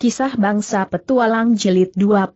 Kisah Bangsa Petualang Jelit 25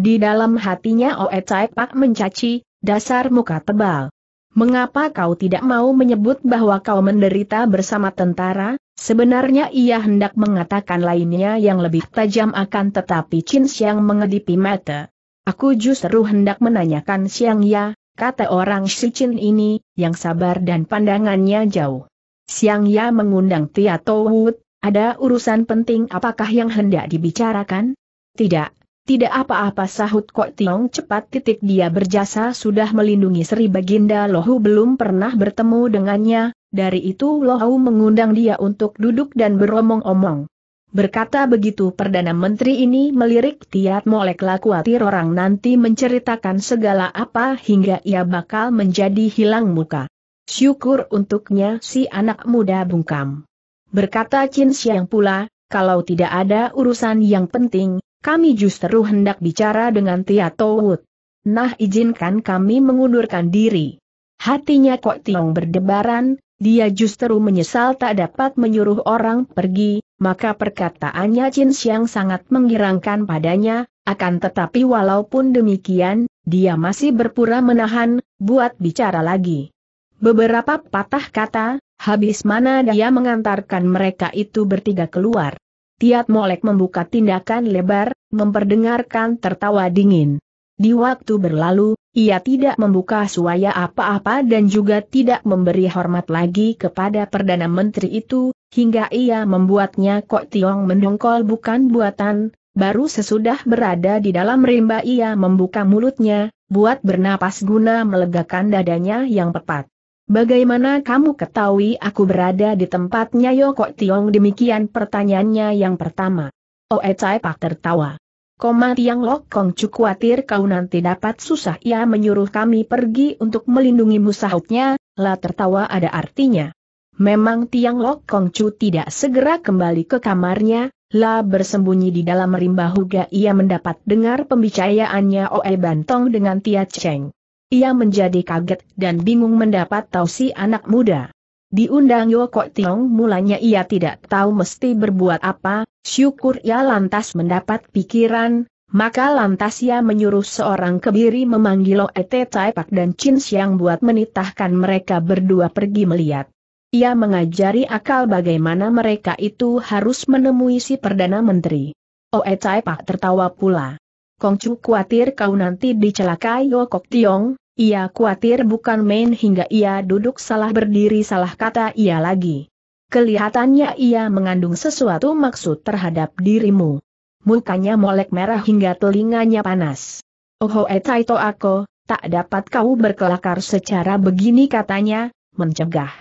Di dalam hatinya Oe Cai Pak mencaci, dasar muka tebal. Mengapa kau tidak mau menyebut bahwa kau menderita bersama tentara? Sebenarnya ia hendak mengatakan lainnya yang lebih tajam akan tetapi Chin Xiang mengedipi mata. Aku justru hendak menanyakan Xiang Ya, kata orang si Chin ini, yang sabar dan pandangannya jauh. Siang Ya mengundang Tia Wut, ada urusan penting apakah yang hendak dibicarakan? Tidak, tidak apa-apa sahut Kok Tiong cepat titik dia berjasa sudah melindungi Sri Baginda Lohu belum pernah bertemu dengannya, dari itu Lohu mengundang dia untuk duduk dan beromong-omong. Berkata begitu Perdana Menteri ini melirik Tiat Molek lakuatir orang nanti menceritakan segala apa hingga ia bakal menjadi hilang muka. Syukur untuknya si anak muda bungkam. Berkata Chin Xiang pula, kalau tidak ada urusan yang penting, kami justru hendak bicara dengan Tia Towut. Nah izinkan kami mengundurkan diri. Hatinya Kok Tiong berdebaran, dia justru menyesal tak dapat menyuruh orang pergi, maka perkataannya Chin Xiang sangat mengirangkan padanya, akan tetapi walaupun demikian, dia masih berpura menahan, buat bicara lagi. Beberapa patah kata, Habis mana dia mengantarkan mereka itu bertiga keluar. Tiat Molek membuka tindakan lebar, memperdengarkan tertawa dingin. Di waktu berlalu, ia tidak membuka suaya apa-apa dan juga tidak memberi hormat lagi kepada Perdana Menteri itu, hingga ia membuatnya Kok Tiong mendongkol bukan buatan, baru sesudah berada di dalam rimba ia membuka mulutnya, buat bernapas guna melegakan dadanya yang tepat. Bagaimana kamu ketahui aku berada di tempatnya Yoko Tiong demikian pertanyaannya yang pertama. Oe oh, eh, Chai Pak tertawa. Koma Tiang Lok Kong Chu khawatir kau nanti dapat susah ia menyuruh kami pergi untuk melindungi sahutnya, Lah tertawa ada artinya. Memang Tiang Lok Kong Chu tidak segera kembali ke kamarnya, lah bersembunyi di dalam rimba huga ia mendapat dengar pembicaraannya Oe oh, eh, Bantong dengan Tia Cheng. Ia menjadi kaget dan bingung mendapat tahu si anak muda. Diundang Yoko Tiong mulanya ia tidak tahu mesti berbuat apa, syukur ia lantas mendapat pikiran, maka lantas ia menyuruh seorang kebiri memanggil Ete Taipak dan Chin Siang buat menitahkan mereka berdua pergi melihat. Ia mengajari akal bagaimana mereka itu harus menemui si Perdana Menteri. Oe Cai Pak tertawa pula. Kongcu khawatir kau nanti dicelakai Yokok Tiong, ia khawatir bukan main hingga ia duduk salah berdiri salah kata ia lagi. Kelihatannya ia mengandung sesuatu maksud terhadap dirimu. Mukanya molek merah hingga telinganya panas. Oho etaito aku, ako, tak dapat kau berkelakar secara begini katanya, mencegah.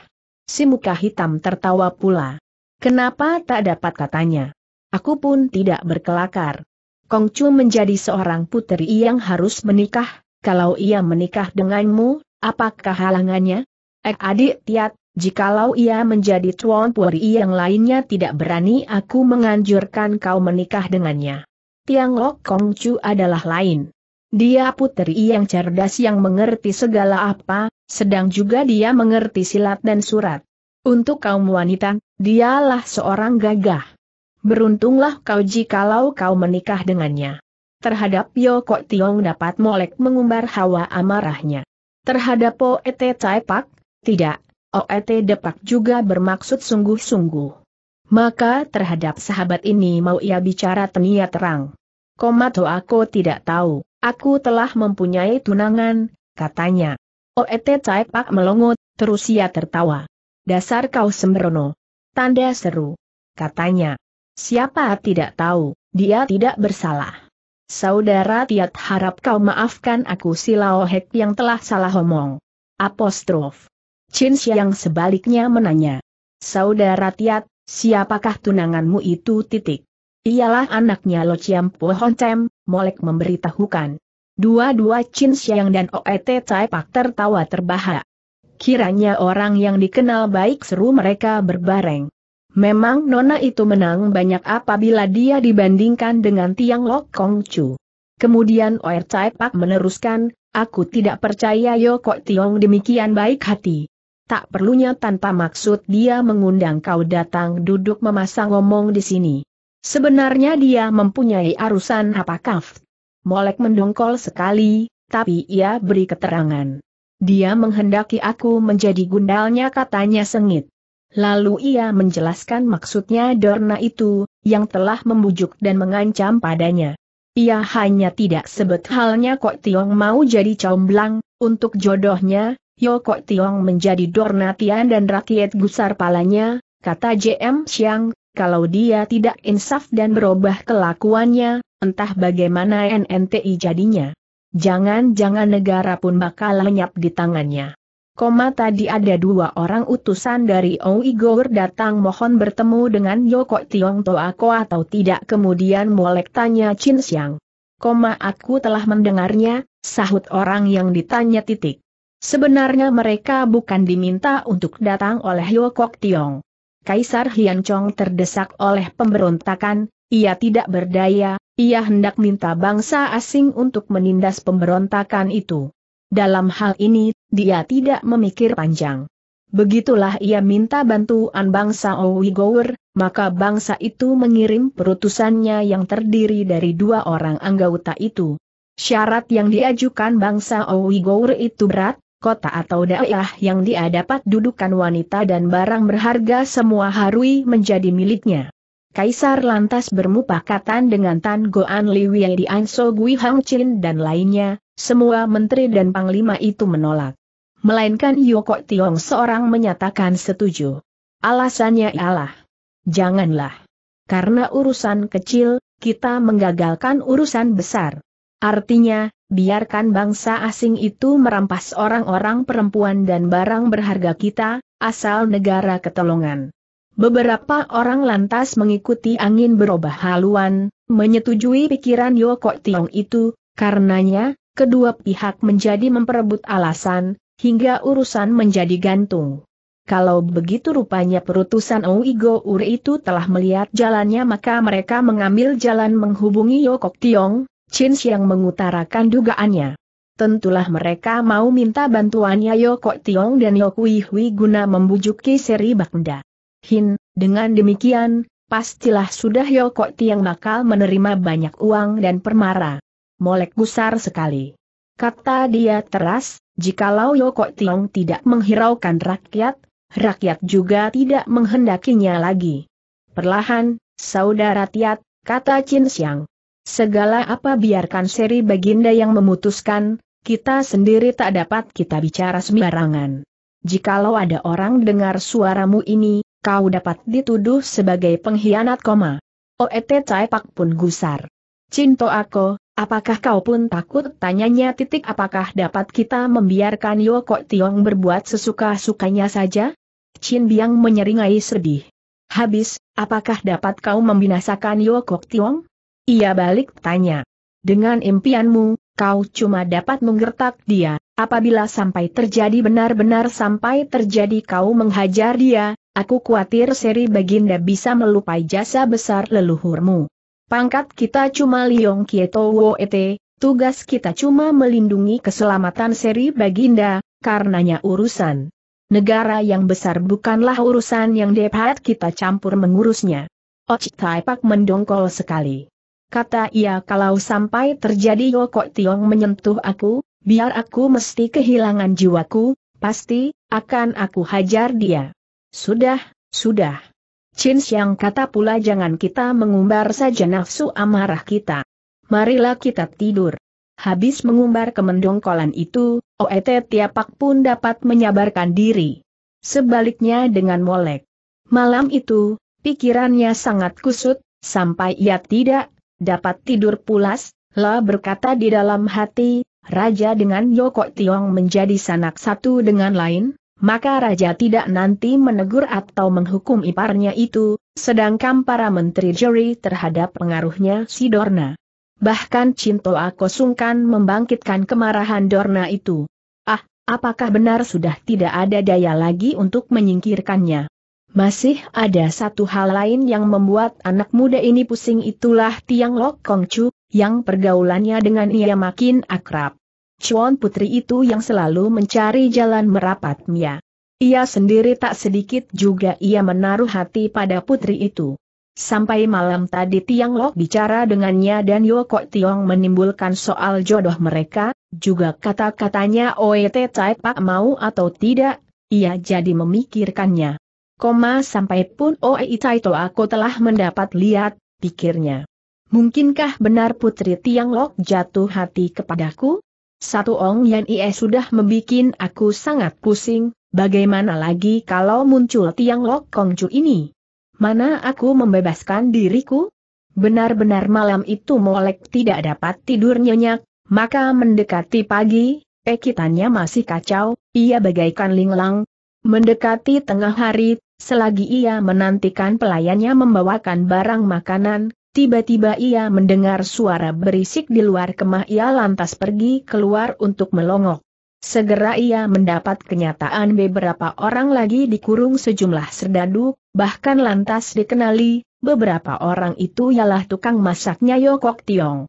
Si muka hitam tertawa pula. Kenapa tak dapat katanya? Aku pun tidak berkelakar. Kongcu menjadi seorang putri yang harus menikah, kalau ia menikah denganmu, apakah halangannya? Ek eh, adik tiat, jikalau ia menjadi tuan puri yang lainnya tidak berani aku menganjurkan kau menikah dengannya. Tiang Lok Kong Chu adalah lain. Dia putri yang cerdas yang mengerti segala apa, sedang juga dia mengerti silat dan surat. Untuk kaum wanita, dialah seorang gagah. Beruntunglah kau jikalau kau menikah dengannya terhadap Kok Tiong dapat molek mengumbar hawa amarahnya. Terhadap Oet Pak, tidak, Oet Depak juga bermaksud sungguh-sungguh. Maka terhadap sahabat ini mau ia bicara tenia terang. Komato aku tidak tahu, aku telah mempunyai tunangan, katanya. Oet Pak melongot, terus ia tertawa. Dasar kau sembrono. Tanda seru. Katanya. Siapa tidak tahu, dia tidak bersalah. Saudara Tiat harap kau maafkan aku si Laohek yang telah salah omong. Apostrof. Chin yang sebaliknya menanya. Saudara Tiat, siapakah tunanganmu itu titik? Ialah anaknya Lo Chiam Pohoncem, Molek memberitahukan. Dua-dua Chin Xiang dan Oet Pak tertawa terbahak. Kiranya orang yang dikenal baik seru mereka berbareng. Memang Nona itu menang banyak apabila dia dibandingkan dengan Tiang Lok Kong Chu. Kemudian Oer Chai Pak meneruskan, aku tidak percaya Kok Tiong demikian baik hati. Tak perlunya tanpa maksud dia mengundang kau datang duduk memasang ngomong di sini. Sebenarnya dia mempunyai arusan apa kaf? Molek mendongkol sekali, tapi ia beri keterangan. Dia menghendaki aku menjadi gundalnya katanya sengit. Lalu ia menjelaskan maksudnya Dorna itu, yang telah membujuk dan mengancam padanya. Ia hanya tidak sebut halnya Kok Tiong mau jadi comblang, untuk jodohnya, Yo Kok Tiong menjadi Dorna Tian dan rakyat gusar palanya, kata J.M. Siang, kalau dia tidak insaf dan berubah kelakuannya, entah bagaimana NNTI jadinya. Jangan-jangan negara pun bakal lenyap di tangannya. Koma tadi ada dua orang utusan dari Gower datang mohon bertemu dengan Yoko Tiong Toako atau tidak kemudian molek tanya Chin Xiang. Koma aku telah mendengarnya, sahut orang yang ditanya titik. Sebenarnya mereka bukan diminta untuk datang oleh Yoko Tiong. Kaisar Hian Chong terdesak oleh pemberontakan, ia tidak berdaya, ia hendak minta bangsa asing untuk menindas pemberontakan itu. Dalam hal ini dia tidak memikir panjang. Begitulah ia minta bantuan bangsa Owigower, maka bangsa itu mengirim perutusannya yang terdiri dari dua orang anggota itu. Syarat yang diajukan bangsa Owigower itu berat, kota atau daerah yang dia dapat dudukan wanita dan barang berharga semua harui menjadi miliknya. Kaisar lantas bermupakatan dengan Tan Goan Liwei di Anso Gui Hang Chin dan lainnya, semua menteri dan panglima itu menolak melainkan Yoko Tiong seorang menyatakan setuju. Alasannya ialah, janganlah. Karena urusan kecil, kita menggagalkan urusan besar. Artinya, biarkan bangsa asing itu merampas orang-orang perempuan dan barang berharga kita, asal negara ketolongan. Beberapa orang lantas mengikuti angin berubah haluan, menyetujui pikiran Yoko Tiong itu, karenanya, kedua pihak menjadi memperebut alasan, hingga urusan menjadi gantung. Kalau begitu rupanya perutusan Oigo Ure itu telah melihat jalannya maka mereka mengambil jalan menghubungi Yokok Tiong, Chin yang mengutarakan dugaannya. Tentulah mereka mau minta bantuannya Yokok Tiong dan Yokui Hui guna membujuk Seri Bakda. Hin, dengan demikian, pastilah sudah Yokok Tiong bakal menerima banyak uang dan permara. Molek gusar sekali. Kata dia teras, Jikalau Yoko Tiong tidak menghiraukan rakyat, rakyat juga tidak menghendakinya lagi. Perlahan, saudara Tiat, kata Chin Siang. Segala apa biarkan seri baginda yang memutuskan, kita sendiri tak dapat kita bicara sembarangan. Jikalau ada orang dengar suaramu ini, kau dapat dituduh sebagai pengkhianat koma. Oet Cai Pak pun gusar. Cinto aku, Apakah kau pun takut? Tanyanya titik apakah dapat kita membiarkan Kok Tiong berbuat sesuka-sukanya saja? Chin Biang menyeringai sedih. Habis, apakah dapat kau membinasakan Kok Tiong? Ia balik tanya. Dengan impianmu, kau cuma dapat menggertak dia, apabila sampai terjadi benar-benar sampai terjadi kau menghajar dia, aku khawatir seri baginda bisa melupai jasa besar leluhurmu. Pangkat kita cuma Liong Kieto ete, tugas kita cuma melindungi keselamatan seri Baginda, karenanya urusan negara yang besar bukanlah urusan yang dapat kita campur mengurusnya. Och Taipak mendongkol sekali. Kata ia kalau sampai terjadi kok Tiong menyentuh aku, biar aku mesti kehilangan jiwaku, pasti, akan aku hajar dia. Sudah, sudah. Chin Xiang kata pula jangan kita mengumbar saja nafsu amarah kita. Marilah kita tidur. Habis mengumbar kemendongkolan itu, OET tiapak pun dapat menyabarkan diri. Sebaliknya dengan molek. Malam itu, pikirannya sangat kusut, sampai ia tidak dapat tidur pulas, La berkata di dalam hati, Raja dengan Yoko Tiong menjadi sanak satu dengan lain, maka raja tidak nanti menegur atau menghukum iparnya itu, sedangkan para menteri juri terhadap pengaruhnya si Dorna. Bahkan Cinto Ako sungkan membangkitkan kemarahan Dorna itu. Ah, apakah benar sudah tidak ada daya lagi untuk menyingkirkannya? Masih ada satu hal lain yang membuat anak muda ini pusing itulah Tiang Lok Chu, yang pergaulannya dengan ia makin akrab. Chuan putri itu yang selalu mencari jalan merapat Mia. Ia sendiri tak sedikit juga ia menaruh hati pada putri itu. Sampai malam tadi Tiang Lok bicara dengannya dan Yoko Tiong menimbulkan soal jodoh mereka, juga kata-katanya Oet Cai Pak mau atau tidak, ia jadi memikirkannya. Koma sampai pun Oet Cai To aku telah mendapat lihat, pikirnya. Mungkinkah benar putri Tiang Lok jatuh hati kepadaku? Satu Ong Yan Ie sudah membuat aku sangat pusing, bagaimana lagi kalau muncul tiang Lok Kongcu ini? Mana aku membebaskan diriku? Benar-benar malam itu Molek tidak dapat tidur nyenyak, maka mendekati pagi, pekitannya masih kacau, ia bagaikan linglang. Mendekati tengah hari, selagi ia menantikan pelayannya membawakan barang makanan, Tiba-tiba ia mendengar suara berisik di luar kemah ia lantas pergi keluar untuk melongok. Segera ia mendapat kenyataan beberapa orang lagi dikurung sejumlah serdadu, bahkan lantas dikenali, beberapa orang itu ialah tukang masaknya Yokok Tiong.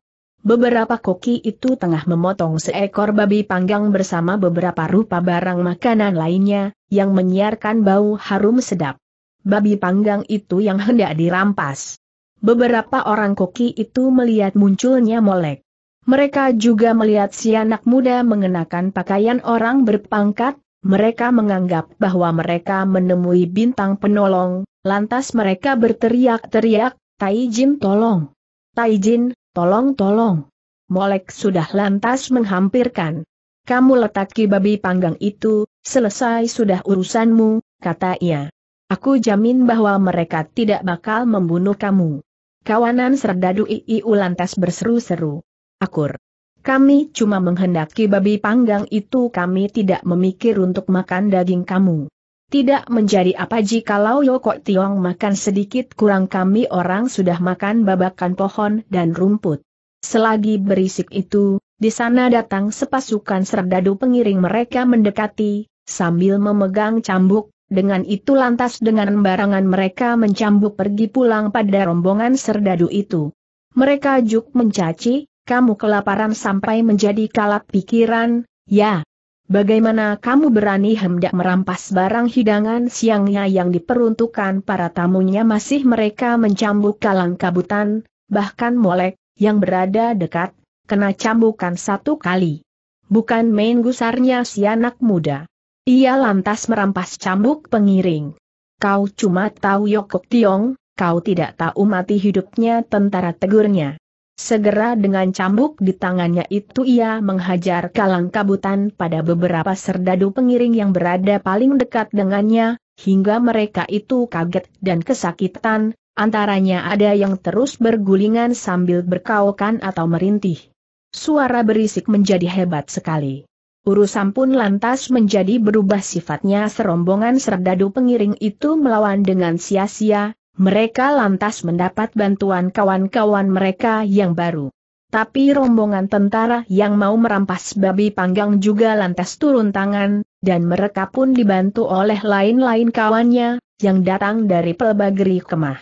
Beberapa koki itu tengah memotong seekor babi panggang bersama beberapa rupa barang makanan lainnya, yang menyiarkan bau harum sedap. Babi panggang itu yang hendak dirampas. Beberapa orang koki itu melihat munculnya Molek. Mereka juga melihat si anak muda mengenakan pakaian orang berpangkat, mereka menganggap bahwa mereka menemui bintang penolong, lantas mereka berteriak-teriak, Taijin tolong! Taijin, tolong-tolong! Molek sudah lantas menghampirkan. Kamu letaki babi panggang itu, selesai sudah urusanmu, kata ia. Aku jamin bahwa mereka tidak bakal membunuh kamu. Kawanan serdadu iu lantas berseru-seru. Akur. Kami cuma menghendaki babi panggang itu kami tidak memikir untuk makan daging kamu. Tidak menjadi apa jikalau Yoko Tiong makan sedikit kurang kami orang sudah makan babakan pohon dan rumput. Selagi berisik itu, di sana datang sepasukan serdadu pengiring mereka mendekati, sambil memegang cambuk, dengan itu lantas dengan barangan mereka mencambuk pergi pulang pada rombongan serdadu itu. Mereka juk mencaci, kamu kelaparan sampai menjadi kalap pikiran, ya. Bagaimana kamu berani hendak merampas barang hidangan siangnya yang diperuntukkan para tamunya masih mereka mencambuk kalang kabutan, bahkan molek, yang berada dekat, kena cambukan satu kali. Bukan main gusarnya si anak muda. Ia lantas merampas cambuk pengiring. Kau cuma tahu Yokok Tiong, kau tidak tahu mati hidupnya tentara tegurnya. Segera dengan cambuk di tangannya itu ia menghajar kalang kabutan pada beberapa serdadu pengiring yang berada paling dekat dengannya, hingga mereka itu kaget dan kesakitan, antaranya ada yang terus bergulingan sambil berkaukan atau merintih. Suara berisik menjadi hebat sekali. Urusan pun lantas menjadi berubah sifatnya serombongan serdadu pengiring itu melawan dengan sia-sia, mereka lantas mendapat bantuan kawan-kawan mereka yang baru. Tapi rombongan tentara yang mau merampas babi panggang juga lantas turun tangan, dan mereka pun dibantu oleh lain-lain kawannya, yang datang dari pelbagri kemah.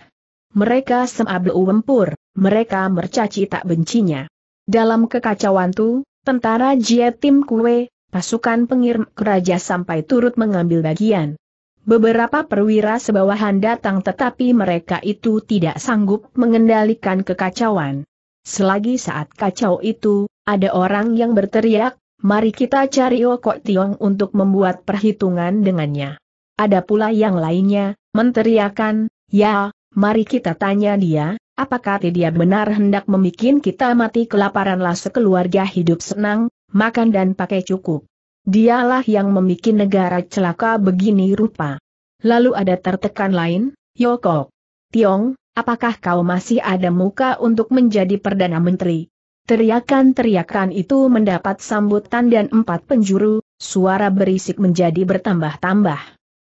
Mereka semablu wempur, mereka mercaci tak bencinya. Dalam kekacauan itu, Tentara Jie Tim Kue, pasukan pengirim keraja sampai turut mengambil bagian. Beberapa perwira sebawahan datang tetapi mereka itu tidak sanggup mengendalikan kekacauan. Selagi saat kacau itu, ada orang yang berteriak, mari kita cari Okok oh Tiong untuk membuat perhitungan dengannya. Ada pula yang lainnya, menteriakan, ya, mari kita tanya dia, Apakah dia benar hendak membuat kita mati kelaparanlah sekeluarga hidup senang, makan dan pakai cukup. Dialah yang membuat negara celaka begini rupa. Lalu ada tertekan lain, Yoko. Tiong, apakah kau masih ada muka untuk menjadi Perdana Menteri? Teriakan-teriakan itu mendapat sambutan dan empat penjuru, suara berisik menjadi bertambah-tambah.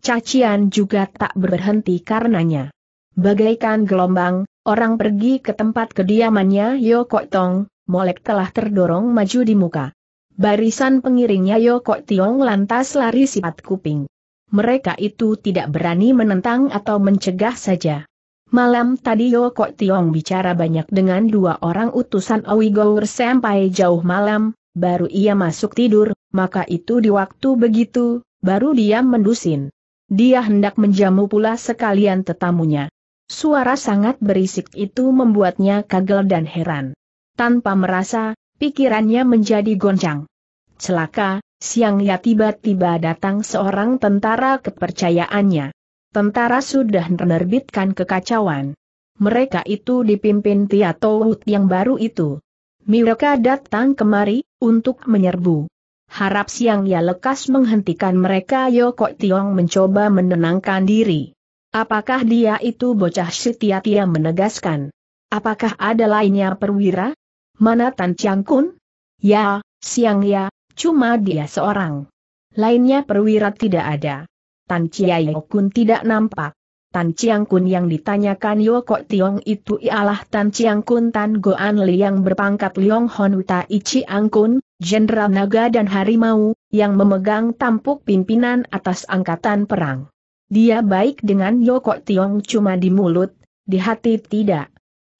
Cacian juga tak berhenti karenanya. Bagaikan gelombang, Orang pergi ke tempat kediamannya Yo Kok Tong, Molek telah terdorong maju di muka. Barisan pengiringnya Yo Kok Tiong lantas lari sifat kuping. Mereka itu tidak berani menentang atau mencegah saja. Malam tadi Yo Kok Tiong bicara banyak dengan dua orang utusan Owi Gower sampai jauh malam, baru ia masuk tidur, maka itu di waktu begitu, baru dia mendusin. Dia hendak menjamu pula sekalian tetamunya. Suara sangat berisik itu membuatnya kagel dan heran. Tanpa merasa, pikirannya menjadi goncang. Celaka, siangnya tiba-tiba datang seorang tentara kepercayaannya. Tentara sudah menerbitkan kekacauan. Mereka itu dipimpin Tia Tawut yang baru itu. Mereka datang kemari, untuk menyerbu. Harap siangnya lekas menghentikan mereka Yoko Tiong mencoba menenangkan diri. Apakah dia itu bocah setia? yang menegaskan? Apakah ada lainnya perwira? Mana Tan Chiang Kun? Ya, siang ya, cuma dia seorang. Lainnya perwira tidak ada. Tan Chiang Kun tidak nampak. Tan Chiang Kun yang ditanyakan Yoko Tiong itu ialah Tan Chiang Kun Tan Goan Li yang berpangkat Liong Hon Uta Ichi Ang Kun, Jenderal Naga dan Harimau, yang memegang tampuk pimpinan atas angkatan perang. Dia baik dengan Yoko Tiong cuma di mulut, di hati tidak.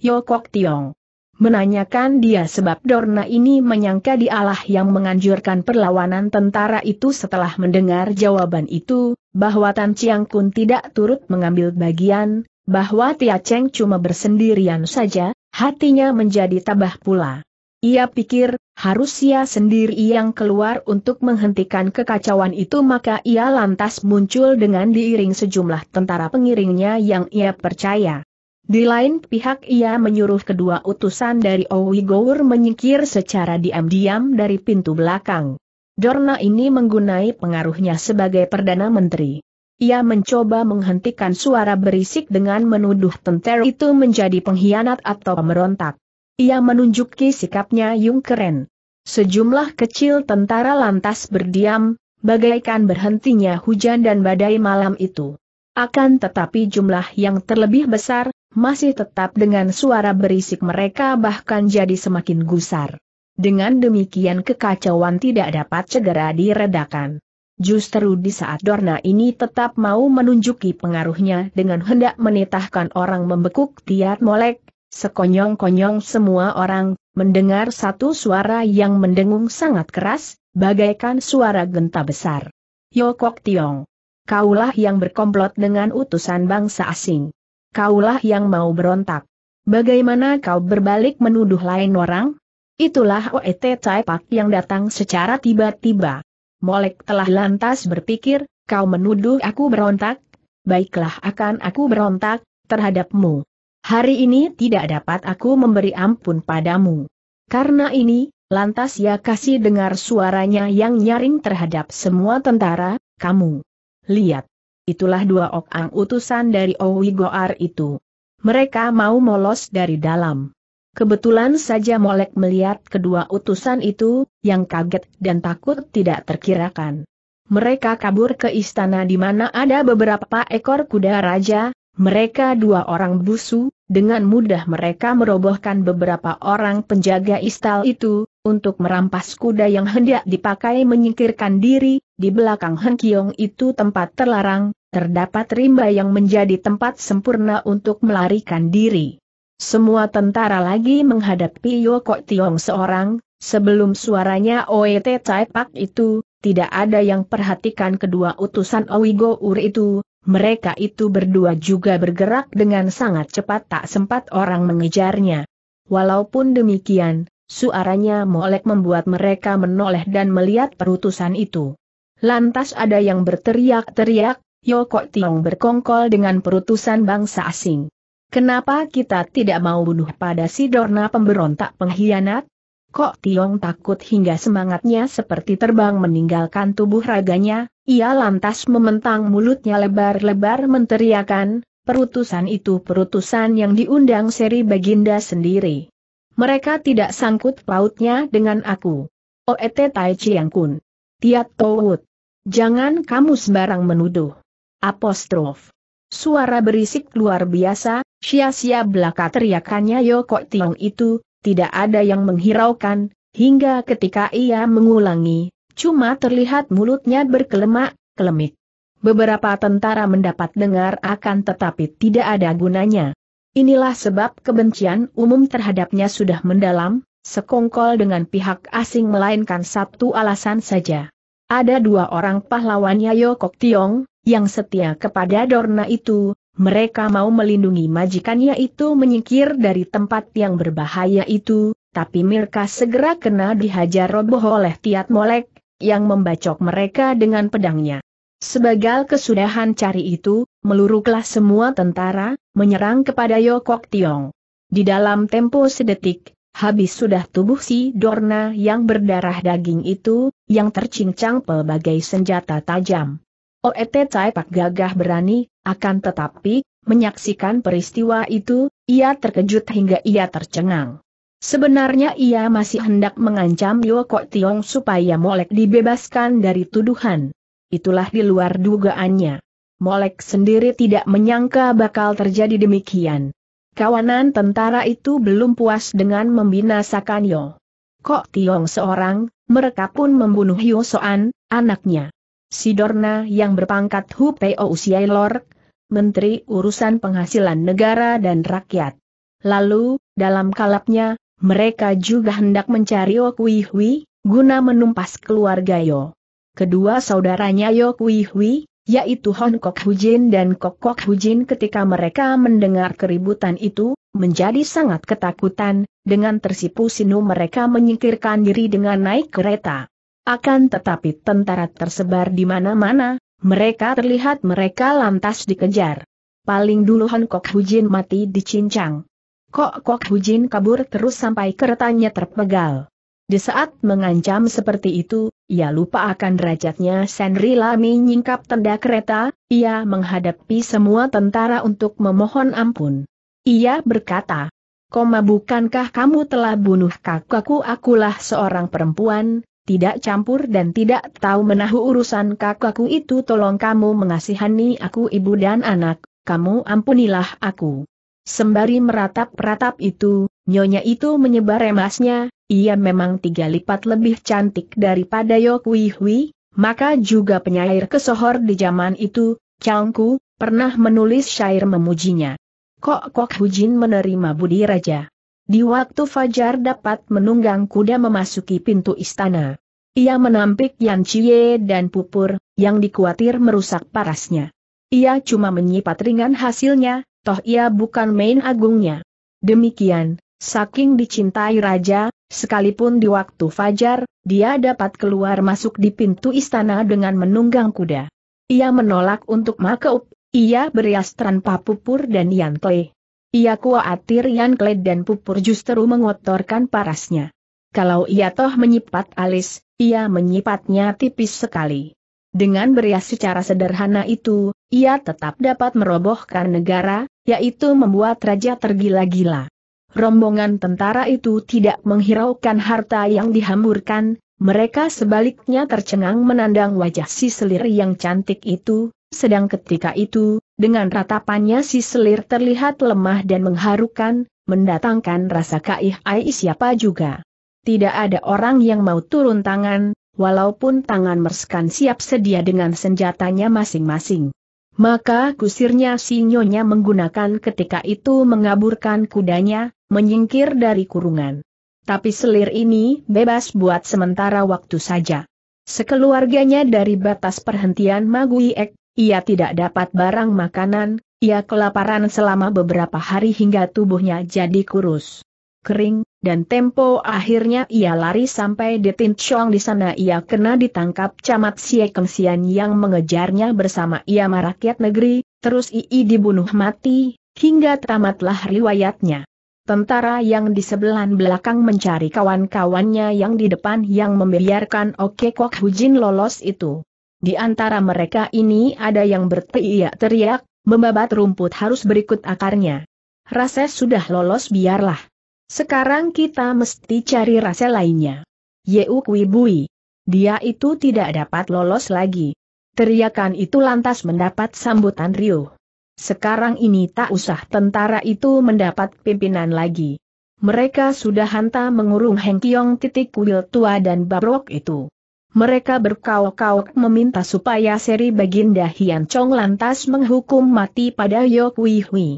Yoko Tiong menanyakan dia sebab Dorna ini menyangka dialah yang menganjurkan perlawanan tentara itu setelah mendengar jawaban itu, bahwa Tan Chiang Kun tidak turut mengambil bagian, bahwa Tia Cheng cuma bersendirian saja, hatinya menjadi tabah pula. Ia pikir, harus ia sendiri yang keluar untuk menghentikan kekacauan itu maka ia lantas muncul dengan diiring sejumlah tentara pengiringnya yang ia percaya. Di lain pihak ia menyuruh kedua utusan dari Owi Gour menyingkir secara diam-diam dari pintu belakang. Dorna ini menggunai pengaruhnya sebagai Perdana Menteri. Ia mencoba menghentikan suara berisik dengan menuduh tentara itu menjadi pengkhianat atau pemberontak. Ia menunjuki sikapnya Yung Keren. Sejumlah kecil tentara lantas berdiam, bagaikan berhentinya hujan dan badai malam itu. Akan tetapi jumlah yang terlebih besar, masih tetap dengan suara berisik mereka bahkan jadi semakin gusar. Dengan demikian kekacauan tidak dapat segera diredakan. Justru di saat Dorna ini tetap mau menunjuki pengaruhnya dengan hendak menitahkan orang membekuk Tiar Molek, Sekonyong-konyong semua orang, mendengar satu suara yang mendengung sangat keras, bagaikan suara genta besar. Yokok Tiong. Kaulah yang berkomplot dengan utusan bangsa asing. Kaulah yang mau berontak. Bagaimana kau berbalik menuduh lain orang? Itulah OET Taipak yang datang secara tiba-tiba. Molek telah lantas berpikir, kau menuduh aku berontak, baiklah akan aku berontak, terhadapmu. Hari ini tidak dapat aku memberi ampun padamu. Karena ini, lantas ya kasih dengar suaranya yang nyaring terhadap semua tentara, kamu. Lihat. Itulah dua okang utusan dari Owi Goar itu. Mereka mau molos dari dalam. Kebetulan saja Molek melihat kedua utusan itu, yang kaget dan takut tidak terkirakan. Mereka kabur ke istana di mana ada beberapa ekor kuda raja, mereka dua orang busu, dengan mudah mereka merobohkan beberapa orang penjaga istal itu, untuk merampas kuda yang hendak dipakai menyingkirkan diri, di belakang Hengkiong itu tempat terlarang, terdapat rimba yang menjadi tempat sempurna untuk melarikan diri. Semua tentara lagi menghadapi Yoko Tiong seorang, sebelum suaranya Oet Cai Pak itu, tidak ada yang perhatikan kedua utusan Owigo Ur itu, mereka itu berdua juga bergerak dengan sangat cepat tak sempat orang mengejarnya. Walaupun demikian, suaranya molek membuat mereka menoleh dan melihat perutusan itu. Lantas ada yang berteriak-teriak, Yoko Tiong berkongkol dengan perutusan bangsa asing. Kenapa kita tidak mau bunuh pada si Dorna pemberontak pengkhianat? Kok Tiong takut hingga semangatnya seperti terbang meninggalkan tubuh raganya, ia lantas mementang mulutnya lebar-lebar menteriakan, perutusan itu perutusan yang diundang seri Baginda sendiri. Mereka tidak sangkut pautnya dengan aku. Oet oh, Tai Chiang Kun. Tiat Towut. Jangan kamu sembarang menuduh. Apostrof. Suara berisik luar biasa, sia-sia belaka teriakannya Yoko Tiong itu, tidak ada yang menghiraukan, hingga ketika ia mengulangi, cuma terlihat mulutnya berkelemak, kelemik. Beberapa tentara mendapat dengar akan tetapi tidak ada gunanya. Inilah sebab kebencian umum terhadapnya sudah mendalam, sekongkol dengan pihak asing melainkan satu alasan saja. Ada dua orang pahlawannya Yayo Tiong, yang setia kepada Dorna itu, mereka mau melindungi majikannya itu menyingkir dari tempat yang berbahaya itu, tapi Mirka segera kena dihajar roboh oleh Tiat Molek, yang membacok mereka dengan pedangnya. Sebagai kesudahan cari itu, meluruklah semua tentara, menyerang kepada Yokok Tiong. Di dalam tempo sedetik, habis sudah tubuh si Dorna yang berdarah daging itu, yang tercincang pelbagai senjata tajam. Oet Caipak gagah berani, akan tetapi, menyaksikan peristiwa itu, ia terkejut hingga ia tercengang. Sebenarnya ia masih hendak mengancam Kok Tiong supaya Molek dibebaskan dari tuduhan. Itulah di luar dugaannya. Molek sendiri tidak menyangka bakal terjadi demikian. Kawanan tentara itu belum puas dengan membinasakan Yo. Kok Tiong seorang, mereka pun membunuh Soan, anaknya. Sidorna yang berpangkat Hupeo Usiai Lord, Menteri Urusan Penghasilan Negara dan Rakyat. Lalu, dalam kalapnya, mereka juga hendak mencari Okui Hui, guna menumpas keluarga Yo. Kedua saudaranya Yo Kui Hui, yaitu Hon Kok Hujin dan Kok Kok Hujin ketika mereka mendengar keributan itu, menjadi sangat ketakutan, dengan tersipu sinu mereka menyingkirkan diri dengan naik kereta. Akan tetapi tentara tersebar di mana-mana, mereka terlihat mereka lantas dikejar. Paling dulu Han Kok Hujin mati di cincang. Kok Kok Hujin kabur terus sampai keretanya terpegal. Di saat mengancam seperti itu, ia lupa akan derajatnya Senri Lami nyingkap tenda kereta, ia menghadapi semua tentara untuk memohon ampun. Ia berkata, Koma bukankah kamu telah bunuh kakakku akulah seorang perempuan, tidak campur dan tidak tahu menahu urusan kakakku itu tolong kamu mengasihani aku ibu dan anak, kamu ampunilah aku. Sembari meratap-ratap itu, nyonya itu menyebar emasnya, ia memang tiga lipat lebih cantik daripada Yokuihui. maka juga penyair kesohor di zaman itu, Changku, pernah menulis syair memujinya. Kok Kok Hujin menerima budi raja. Di waktu fajar dapat menunggang kuda memasuki pintu istana. Ia menampik Yan Chie dan Pupur, yang dikhawatir merusak parasnya. Ia cuma menyipat ringan hasilnya, toh ia bukan main agungnya. Demikian, saking dicintai raja, sekalipun di waktu fajar, dia dapat keluar masuk di pintu istana dengan menunggang kuda. Ia menolak untuk makeup, ia berias tanpa pupur dan yantle. Ia kuatir Yan Kled dan Pupur justru mengotorkan parasnya. Kalau ia toh menyipat alis, ia menyipatnya tipis sekali. Dengan berias secara sederhana itu, ia tetap dapat merobohkan negara, yaitu membuat raja tergila-gila. Rombongan tentara itu tidak menghiraukan harta yang dihamburkan, mereka sebaliknya tercengang menandang wajah si selir yang cantik itu, sedang ketika itu, dengan ratapannya si selir terlihat lemah dan mengharukan, mendatangkan rasa kaih ai siapa juga. Tidak ada orang yang mau turun tangan, walaupun tangan merskan siap sedia dengan senjatanya masing-masing. Maka kusirnya si nyonya menggunakan ketika itu mengaburkan kudanya, menyingkir dari kurungan. Tapi selir ini bebas buat sementara waktu saja. Sekeluarganya dari batas perhentian Maguiek, ia tidak dapat barang makanan, ia kelaparan selama beberapa hari hingga tubuhnya jadi kurus. Kering, dan tempo akhirnya ia lari sampai di Tinchong di sana ia kena ditangkap camat Xie Keng Sian yang mengejarnya bersama ia merakyat negeri, terus Ii dibunuh mati, hingga tamatlah riwayatnya. Tentara yang di sebelah belakang mencari kawan-kawannya yang di depan yang membiarkan Oke Kok Hujin lolos itu. Di antara mereka ini ada yang berteriak-teriak, membabat rumput harus berikut akarnya. Rase sudah lolos biarlah. Sekarang kita mesti cari rase lainnya. Yeuk Wibui. Dia itu tidak dapat lolos lagi. Teriakan itu lantas mendapat sambutan Rio. Sekarang ini tak usah tentara itu mendapat pimpinan lagi. Mereka sudah hanta mengurung Kiong titik kuil tua dan babrok itu. Mereka berkauk-kauk meminta supaya seri Baginda Hian Chong lantas menghukum mati pada Yok Wi Hui.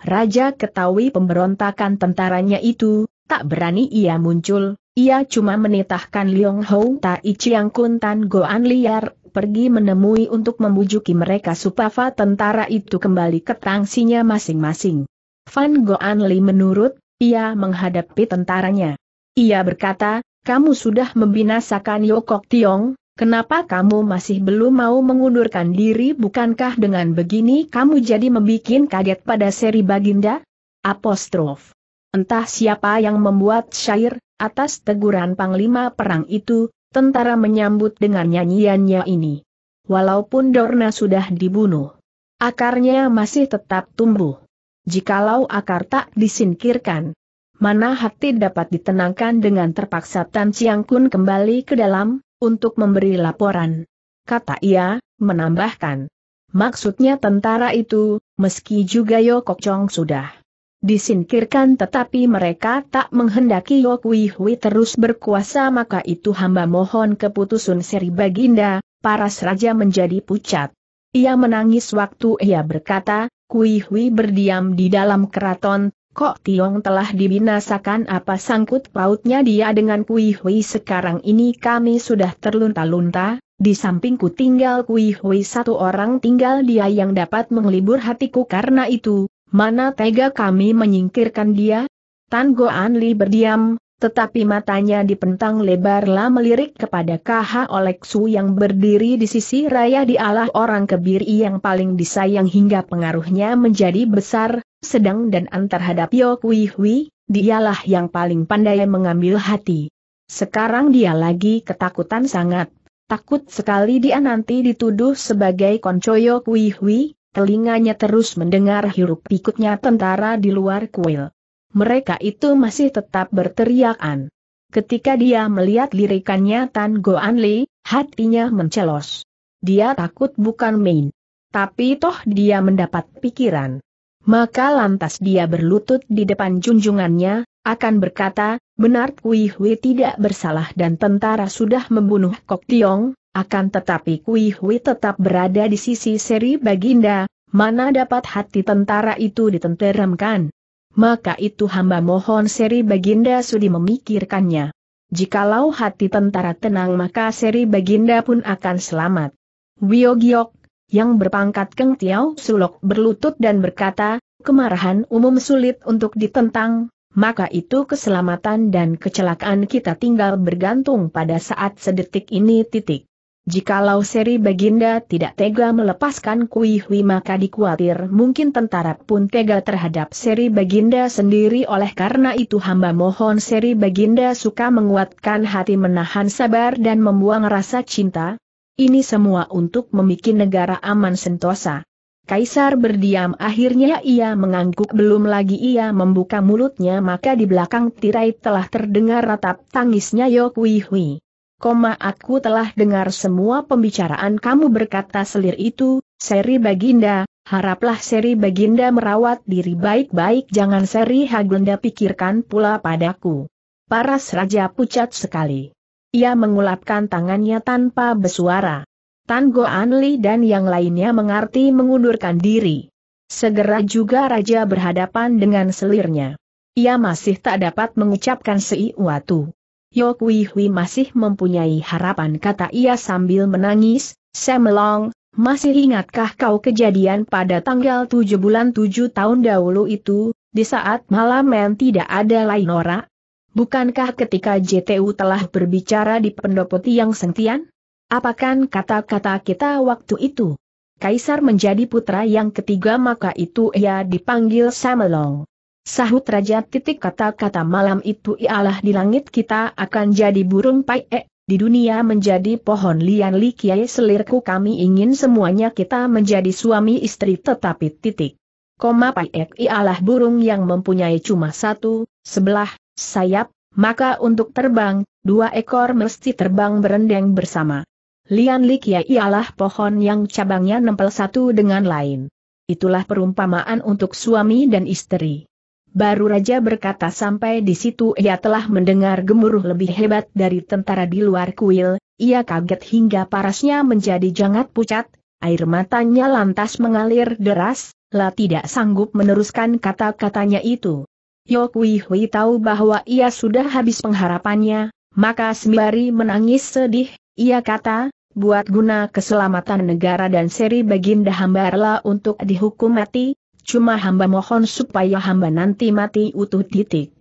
Raja ketahui pemberontakan tentaranya itu, tak berani ia muncul, ia cuma menitahkan Liong Hou Tai Chiang Kun Tan Goan Liar pergi menemui untuk membujuki mereka supaya tentara itu kembali ke tangsinya masing-masing. Van Goan Li menurut, ia menghadapi tentaranya. Ia berkata, kamu sudah membinasakan Yokok Tiong, kenapa kamu masih belum mau mengundurkan diri bukankah dengan begini kamu jadi membuat kaget pada seri baginda? Apostrof. Entah siapa yang membuat syair, atas teguran Panglima Perang itu, tentara menyambut dengan nyanyiannya ini. Walaupun Dorna sudah dibunuh, akarnya masih tetap tumbuh. Jikalau akar tak disingkirkan, mana hati dapat ditenangkan dengan terpaksa Tan Chiang Kun kembali ke dalam, untuk memberi laporan. Kata ia, menambahkan. Maksudnya tentara itu, meski juga Yokok Chong sudah disingkirkan tetapi mereka tak menghendaki Yok Wih Hui terus berkuasa maka itu hamba mohon keputusan Seri Baginda, Para raja menjadi pucat. Ia menangis waktu ia berkata, Kui Hui berdiam di dalam keraton, Kok Tiong telah dibinasakan apa sangkut pautnya dia dengan Kui Hui sekarang ini kami sudah terlunta-lunta, di sampingku tinggal Kui Hui satu orang tinggal dia yang dapat menglibur hatiku karena itu, mana tega kami menyingkirkan dia? Tan An Li berdiam, tetapi matanya dipentang lebarlah melirik kepada KH Oleksu yang berdiri di sisi raya di alah orang kebiri yang paling disayang hingga pengaruhnya menjadi besar, sedang dan antar hadap Yo Kui Hui, dialah yang paling pandai mengambil hati. Sekarang dia lagi ketakutan sangat. Takut sekali dia nanti dituduh sebagai Yo Kui Hui, telinganya terus mendengar hiruk pikuknya tentara di luar kuil. Mereka itu masih tetap berteriakan. Ketika dia melihat lirikannya Tan Goan Li, hatinya mencelos. Dia takut bukan main. Tapi toh dia mendapat pikiran maka lantas dia berlutut di depan junjungannya, akan berkata, benar Kui Hui tidak bersalah dan tentara sudah membunuh Kok Tiong, akan tetapi Kui Hui tetap berada di sisi seri Baginda, mana dapat hati tentara itu ditenteramkan. Maka itu hamba mohon seri Baginda sudi memikirkannya. Jikalau hati tentara tenang maka seri Baginda pun akan selamat. Wio yang berpangkat Keng Tiao Sulok berlutut dan berkata, kemarahan umum sulit untuk ditentang, maka itu keselamatan dan kecelakaan kita tinggal bergantung pada saat sedetik ini titik. Jikalau seri Baginda tidak tega melepaskan Kui Hui maka dikhawatir mungkin tentara pun tega terhadap seri Baginda sendiri oleh karena itu hamba mohon seri Baginda suka menguatkan hati menahan sabar dan membuang rasa cinta, ini semua untuk memikin negara aman sentosa. Kaisar berdiam akhirnya ia mengangguk belum lagi ia membuka mulutnya maka di belakang tirai telah terdengar ratap tangisnya Yok Wi Hui. Koma aku telah dengar semua pembicaraan kamu berkata selir itu, seri baginda, haraplah seri baginda merawat diri baik-baik jangan seri hagenda pikirkan pula padaku. Paras Raja pucat sekali. Ia mengulapkan tangannya tanpa bersuara. Tan Anli dan yang lainnya mengerti mengundurkan diri. Segera juga raja berhadapan dengan selirnya. Ia masih tak dapat mengucapkan seiwatu. Yok Hui masih mempunyai harapan kata ia sambil menangis, Semelong, masih ingatkah kau kejadian pada tanggal 7 bulan 7 tahun dahulu itu, di saat malam yang tidak ada lain orang? Bukankah ketika JTU telah berbicara di pendopo Tiang Sentian? Apakan kata-kata kita waktu itu? Kaisar menjadi putra yang ketiga maka itu ia dipanggil Samelong. Sahut Raja titik kata-kata malam itu ialah di langit kita akan jadi burung pae, eh, di dunia menjadi pohon lian li kiai selirku kami ingin semuanya kita menjadi suami istri tetapi titik koma paiek ialah burung yang mempunyai cuma satu, sebelah, sayap, maka untuk terbang, dua ekor mesti terbang berendeng bersama. Lian Likia ialah pohon yang cabangnya nempel satu dengan lain. Itulah perumpamaan untuk suami dan istri. Baru Raja berkata sampai di situ ia telah mendengar gemuruh lebih hebat dari tentara di luar kuil, ia kaget hingga parasnya menjadi jangat pucat, air matanya lantas mengalir deras, La tidak sanggup meneruskan kata-katanya itu. Yo Hui tahu bahwa ia sudah habis pengharapannya, maka sembari menangis sedih, ia kata, buat guna keselamatan negara dan seri baginda hambarlah untuk dihukum mati, cuma hamba mohon supaya hamba nanti mati utuh titik.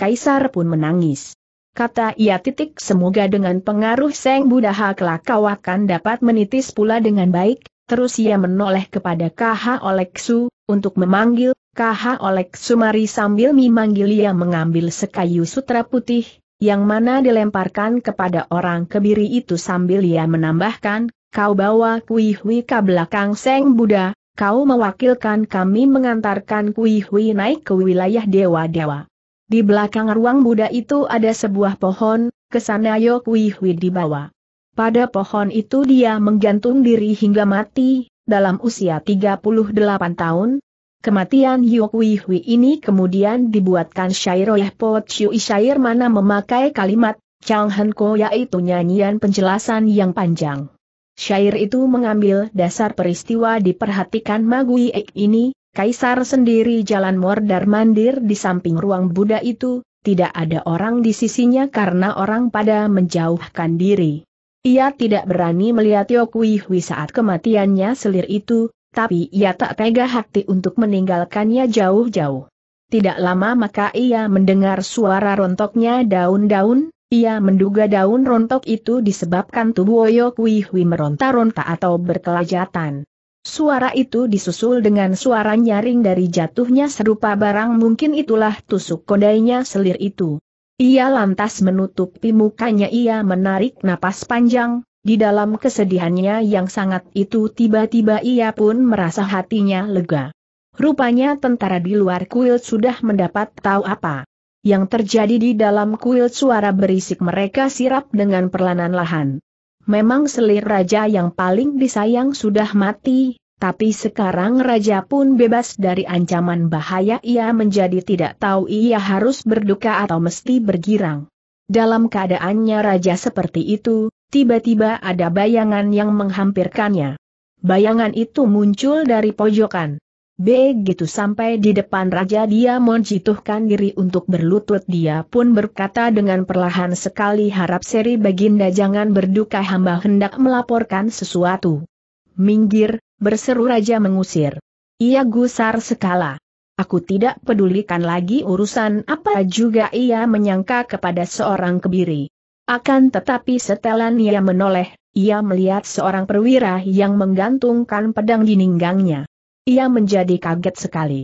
Kaisar pun menangis. Kata ia titik semoga dengan pengaruh Seng Budaha kelak kau akan dapat menitis pula dengan baik, Terus ia menoleh kepada KH Oleksu, untuk memanggil, KH Oleksu mari sambil memanggil ia mengambil sekayu sutra putih, yang mana dilemparkan kepada orang kebiri itu sambil ia menambahkan, kau bawa kuih hui ke belakang Seng Buddha, kau mewakilkan kami mengantarkan kuih hui naik ke wilayah dewa-dewa. Di belakang ruang Buddha itu ada sebuah pohon, kesana yo kui hui dibawa. Pada pohon itu dia menggantung diri hingga mati, dalam usia 38 tahun. Kematian Yuk Wihwi Hui ini kemudian dibuatkan syair oleh Po Chui syair mana memakai kalimat Chang Han Ko yaitu nyanyian penjelasan yang panjang. Syair itu mengambil dasar peristiwa diperhatikan Magui Ek ini, Kaisar sendiri jalan mordar-mandir di samping ruang Buddha itu, tidak ada orang di sisinya karena orang pada menjauhkan diri. Ia tidak berani melihat Yokui Hui saat kematiannya selir itu, tapi ia tak tega hati untuk meninggalkannya jauh-jauh. Tidak lama maka ia mendengar suara rontoknya daun-daun, ia menduga daun rontok itu disebabkan tubuh Oyo Kui Hui meronta-ronta atau berkelajatan. Suara itu disusul dengan suara nyaring dari jatuhnya serupa barang mungkin itulah tusuk kodainya selir itu. Ia lantas menutupi mukanya ia menarik napas panjang, di dalam kesedihannya yang sangat itu tiba-tiba ia pun merasa hatinya lega. Rupanya tentara di luar kuil sudah mendapat tahu apa yang terjadi di dalam kuil suara berisik mereka sirap dengan perlahan-lahan. Memang selir raja yang paling disayang sudah mati, tapi sekarang raja pun bebas dari ancaman bahaya ia menjadi tidak tahu ia harus berduka atau mesti bergirang. Dalam keadaannya raja seperti itu, tiba-tiba ada bayangan yang menghampirkannya. Bayangan itu muncul dari pojokan. Begitu sampai di depan raja dia menjituhkan diri untuk berlutut dia pun berkata dengan perlahan sekali harap seri baginda jangan berduka hamba hendak melaporkan sesuatu. Minggir, berseru Raja mengusir. Ia gusar sekala. Aku tidak pedulikan lagi urusan apa juga ia menyangka kepada seorang kebiri. Akan tetapi setelan ia menoleh, ia melihat seorang perwira yang menggantungkan pedang di ninggangnya. Ia menjadi kaget sekali.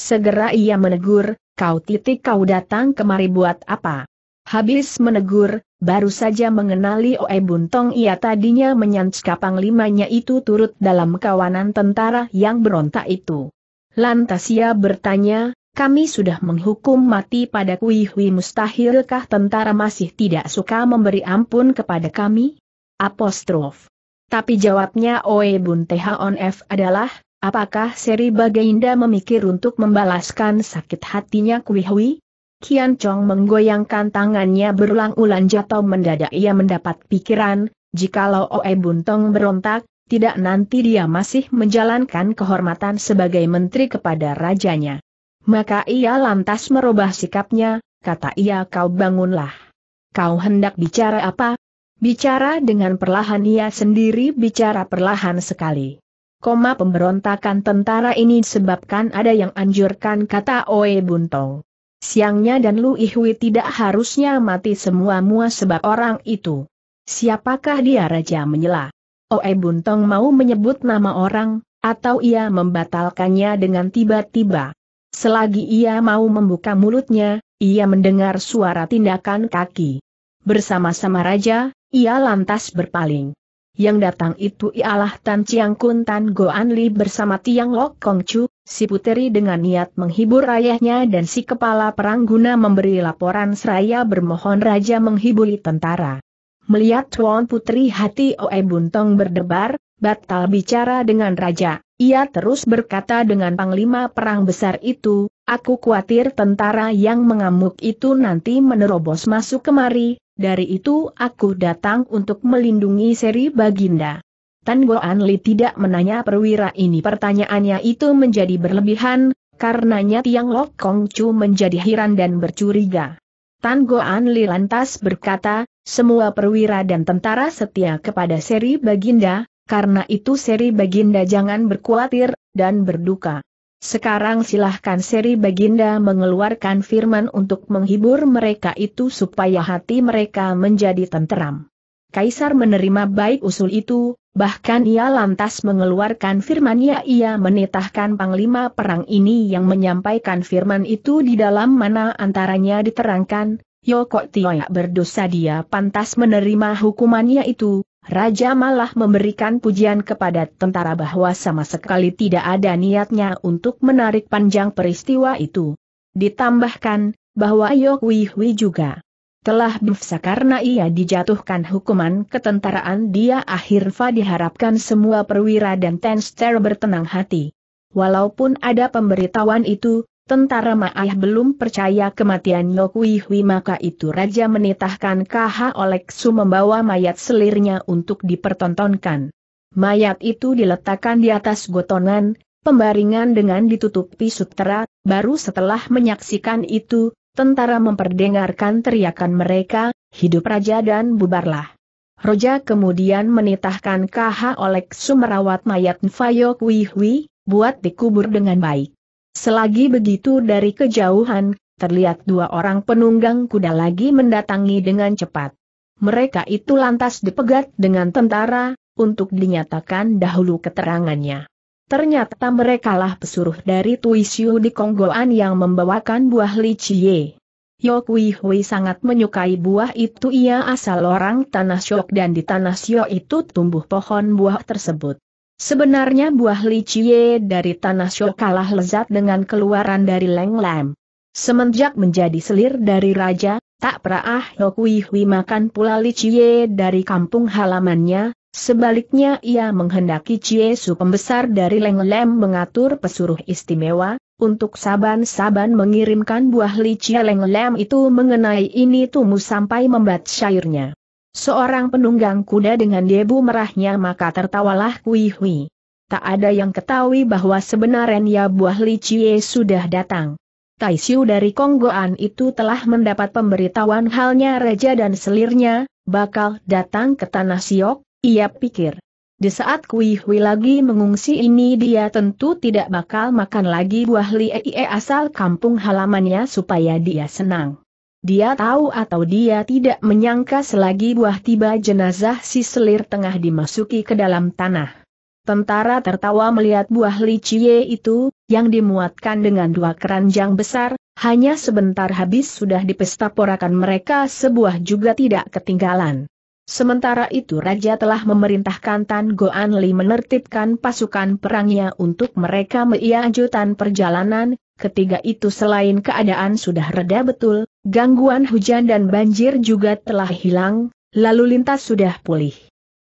Segera ia menegur, kau titik kau datang kemari buat apa? Habis menegur, baru saja mengenali Oe Buntong ia tadinya menyancka limanya itu turut dalam kawanan tentara yang berontak itu. Lantas ia bertanya, kami sudah menghukum mati pada Kui mustahilkah tentara masih tidak suka memberi ampun kepada kami? Apostrof. Tapi jawabnya Oe Buntehaon F adalah, apakah Seri Baginda memikir untuk membalaskan sakit hatinya Kui Kian Chong menggoyangkan tangannya berulang-ulang jatuh mendadak ia mendapat pikiran, jikalau Oe Buntong berontak, tidak nanti dia masih menjalankan kehormatan sebagai menteri kepada rajanya. Maka ia lantas merubah sikapnya, kata ia kau bangunlah. Kau hendak bicara apa? Bicara dengan perlahan ia sendiri bicara perlahan sekali. Koma pemberontakan tentara ini sebabkan ada yang anjurkan kata Oe Buntong. Siangnya dan Lu Ihui tidak harusnya mati semua-mua sebab orang itu. Siapakah dia Raja menyela? Oe Buntong mau menyebut nama orang, atau ia membatalkannya dengan tiba-tiba. Selagi ia mau membuka mulutnya, ia mendengar suara tindakan kaki. Bersama-sama Raja, ia lantas berpaling. Yang datang itu ialah Tan Chiang Kun Tan Goan Li bersama Tiang Lok Kong Chu, Si puteri dengan niat menghibur ayahnya dan si kepala perang guna memberi laporan seraya bermohon raja menghiburi tentara. Melihat Tuan Putri hati Oe Buntong berdebar, batal bicara dengan raja, ia terus berkata dengan panglima perang besar itu, aku khawatir tentara yang mengamuk itu nanti menerobos masuk kemari, dari itu aku datang untuk melindungi seri Baginda. Tan Goan Li tidak menanya perwira ini pertanyaannya itu menjadi berlebihan, karenanya Tiang Lok Kong Chu menjadi heran dan bercuriga. Tan Goan Li lantas berkata, semua perwira dan tentara setia kepada seri Baginda, karena itu seri Baginda jangan berkhawatir, dan berduka. Sekarang silahkan seri Baginda mengeluarkan firman untuk menghibur mereka itu supaya hati mereka menjadi tenteram. Kaisar menerima baik usul itu, Bahkan ia lantas mengeluarkan firmannya ia menitahkan panglima perang ini yang menyampaikan firman itu di dalam mana antaranya diterangkan, Yoko Tioyak berdosa dia pantas menerima hukumannya itu, Raja malah memberikan pujian kepada tentara bahwa sama sekali tidak ada niatnya untuk menarik panjang peristiwa itu. Ditambahkan, bahwa Yoko Wihwi juga telah bufsa karena ia dijatuhkan hukuman ketentaraan dia fa diharapkan semua perwira dan tenster bertenang hati. Walaupun ada pemberitahuan itu, tentara Ma'ah belum percaya kematian Yokui maka itu raja menitahkan KH Oleksu membawa mayat selirnya untuk dipertontonkan. Mayat itu diletakkan di atas gotongan, pembaringan dengan ditutupi sutera, baru setelah menyaksikan itu, Tentara memperdengarkan teriakan mereka, hidup raja dan bubarlah. Roja kemudian menitahkan KH oleh Sumerawat mayat Nfayo Kui buat dikubur dengan baik. Selagi begitu dari kejauhan, terlihat dua orang penunggang kuda lagi mendatangi dengan cepat. Mereka itu lantas dipegat dengan tentara, untuk dinyatakan dahulu keterangannya. Ternyata merekalah pesuruh dari Tui di Konggoan yang membawakan buah licie. Yo Kui Hui sangat menyukai buah itu ia asal orang Tanah Syok dan di Tanah Syok itu tumbuh pohon buah tersebut. Sebenarnya buah licie dari Tanah Syok kalah lezat dengan keluaran dari Leng Lam. Semenjak menjadi selir dari raja, tak pernah Yo Kui Hui makan pula licie dari kampung halamannya, Sebaliknya ia menghendaki Ciesu pembesar dari Lenglem mengatur pesuruh istimewa, untuk saban-saban mengirimkan buah licia Lenglem itu mengenai ini tumbuh sampai membat syairnya. Seorang penunggang kuda dengan debu merahnya maka tertawalah Kui Hui. Tak ada yang ketahui bahwa sebenarnya ya buah licia sudah datang. Tai xiu dari Konggoan itu telah mendapat pemberitahuan halnya raja dan selirnya, bakal datang ke Tanah Siok, ia pikir. Di saat Kui Hui lagi mengungsi ini dia tentu tidak bakal makan lagi buah lie asal kampung halamannya supaya dia senang. Dia tahu atau dia tidak menyangka selagi buah tiba jenazah si selir tengah dimasuki ke dalam tanah. Tentara tertawa melihat buah licie itu, yang dimuatkan dengan dua keranjang besar, hanya sebentar habis sudah dipestaporakan mereka sebuah juga tidak ketinggalan. Sementara itu Raja telah memerintahkan Tan Goan Li menertibkan pasukan perangnya untuk mereka meiajutan perjalanan, ketiga itu selain keadaan sudah reda betul, gangguan hujan dan banjir juga telah hilang, lalu lintas sudah pulih.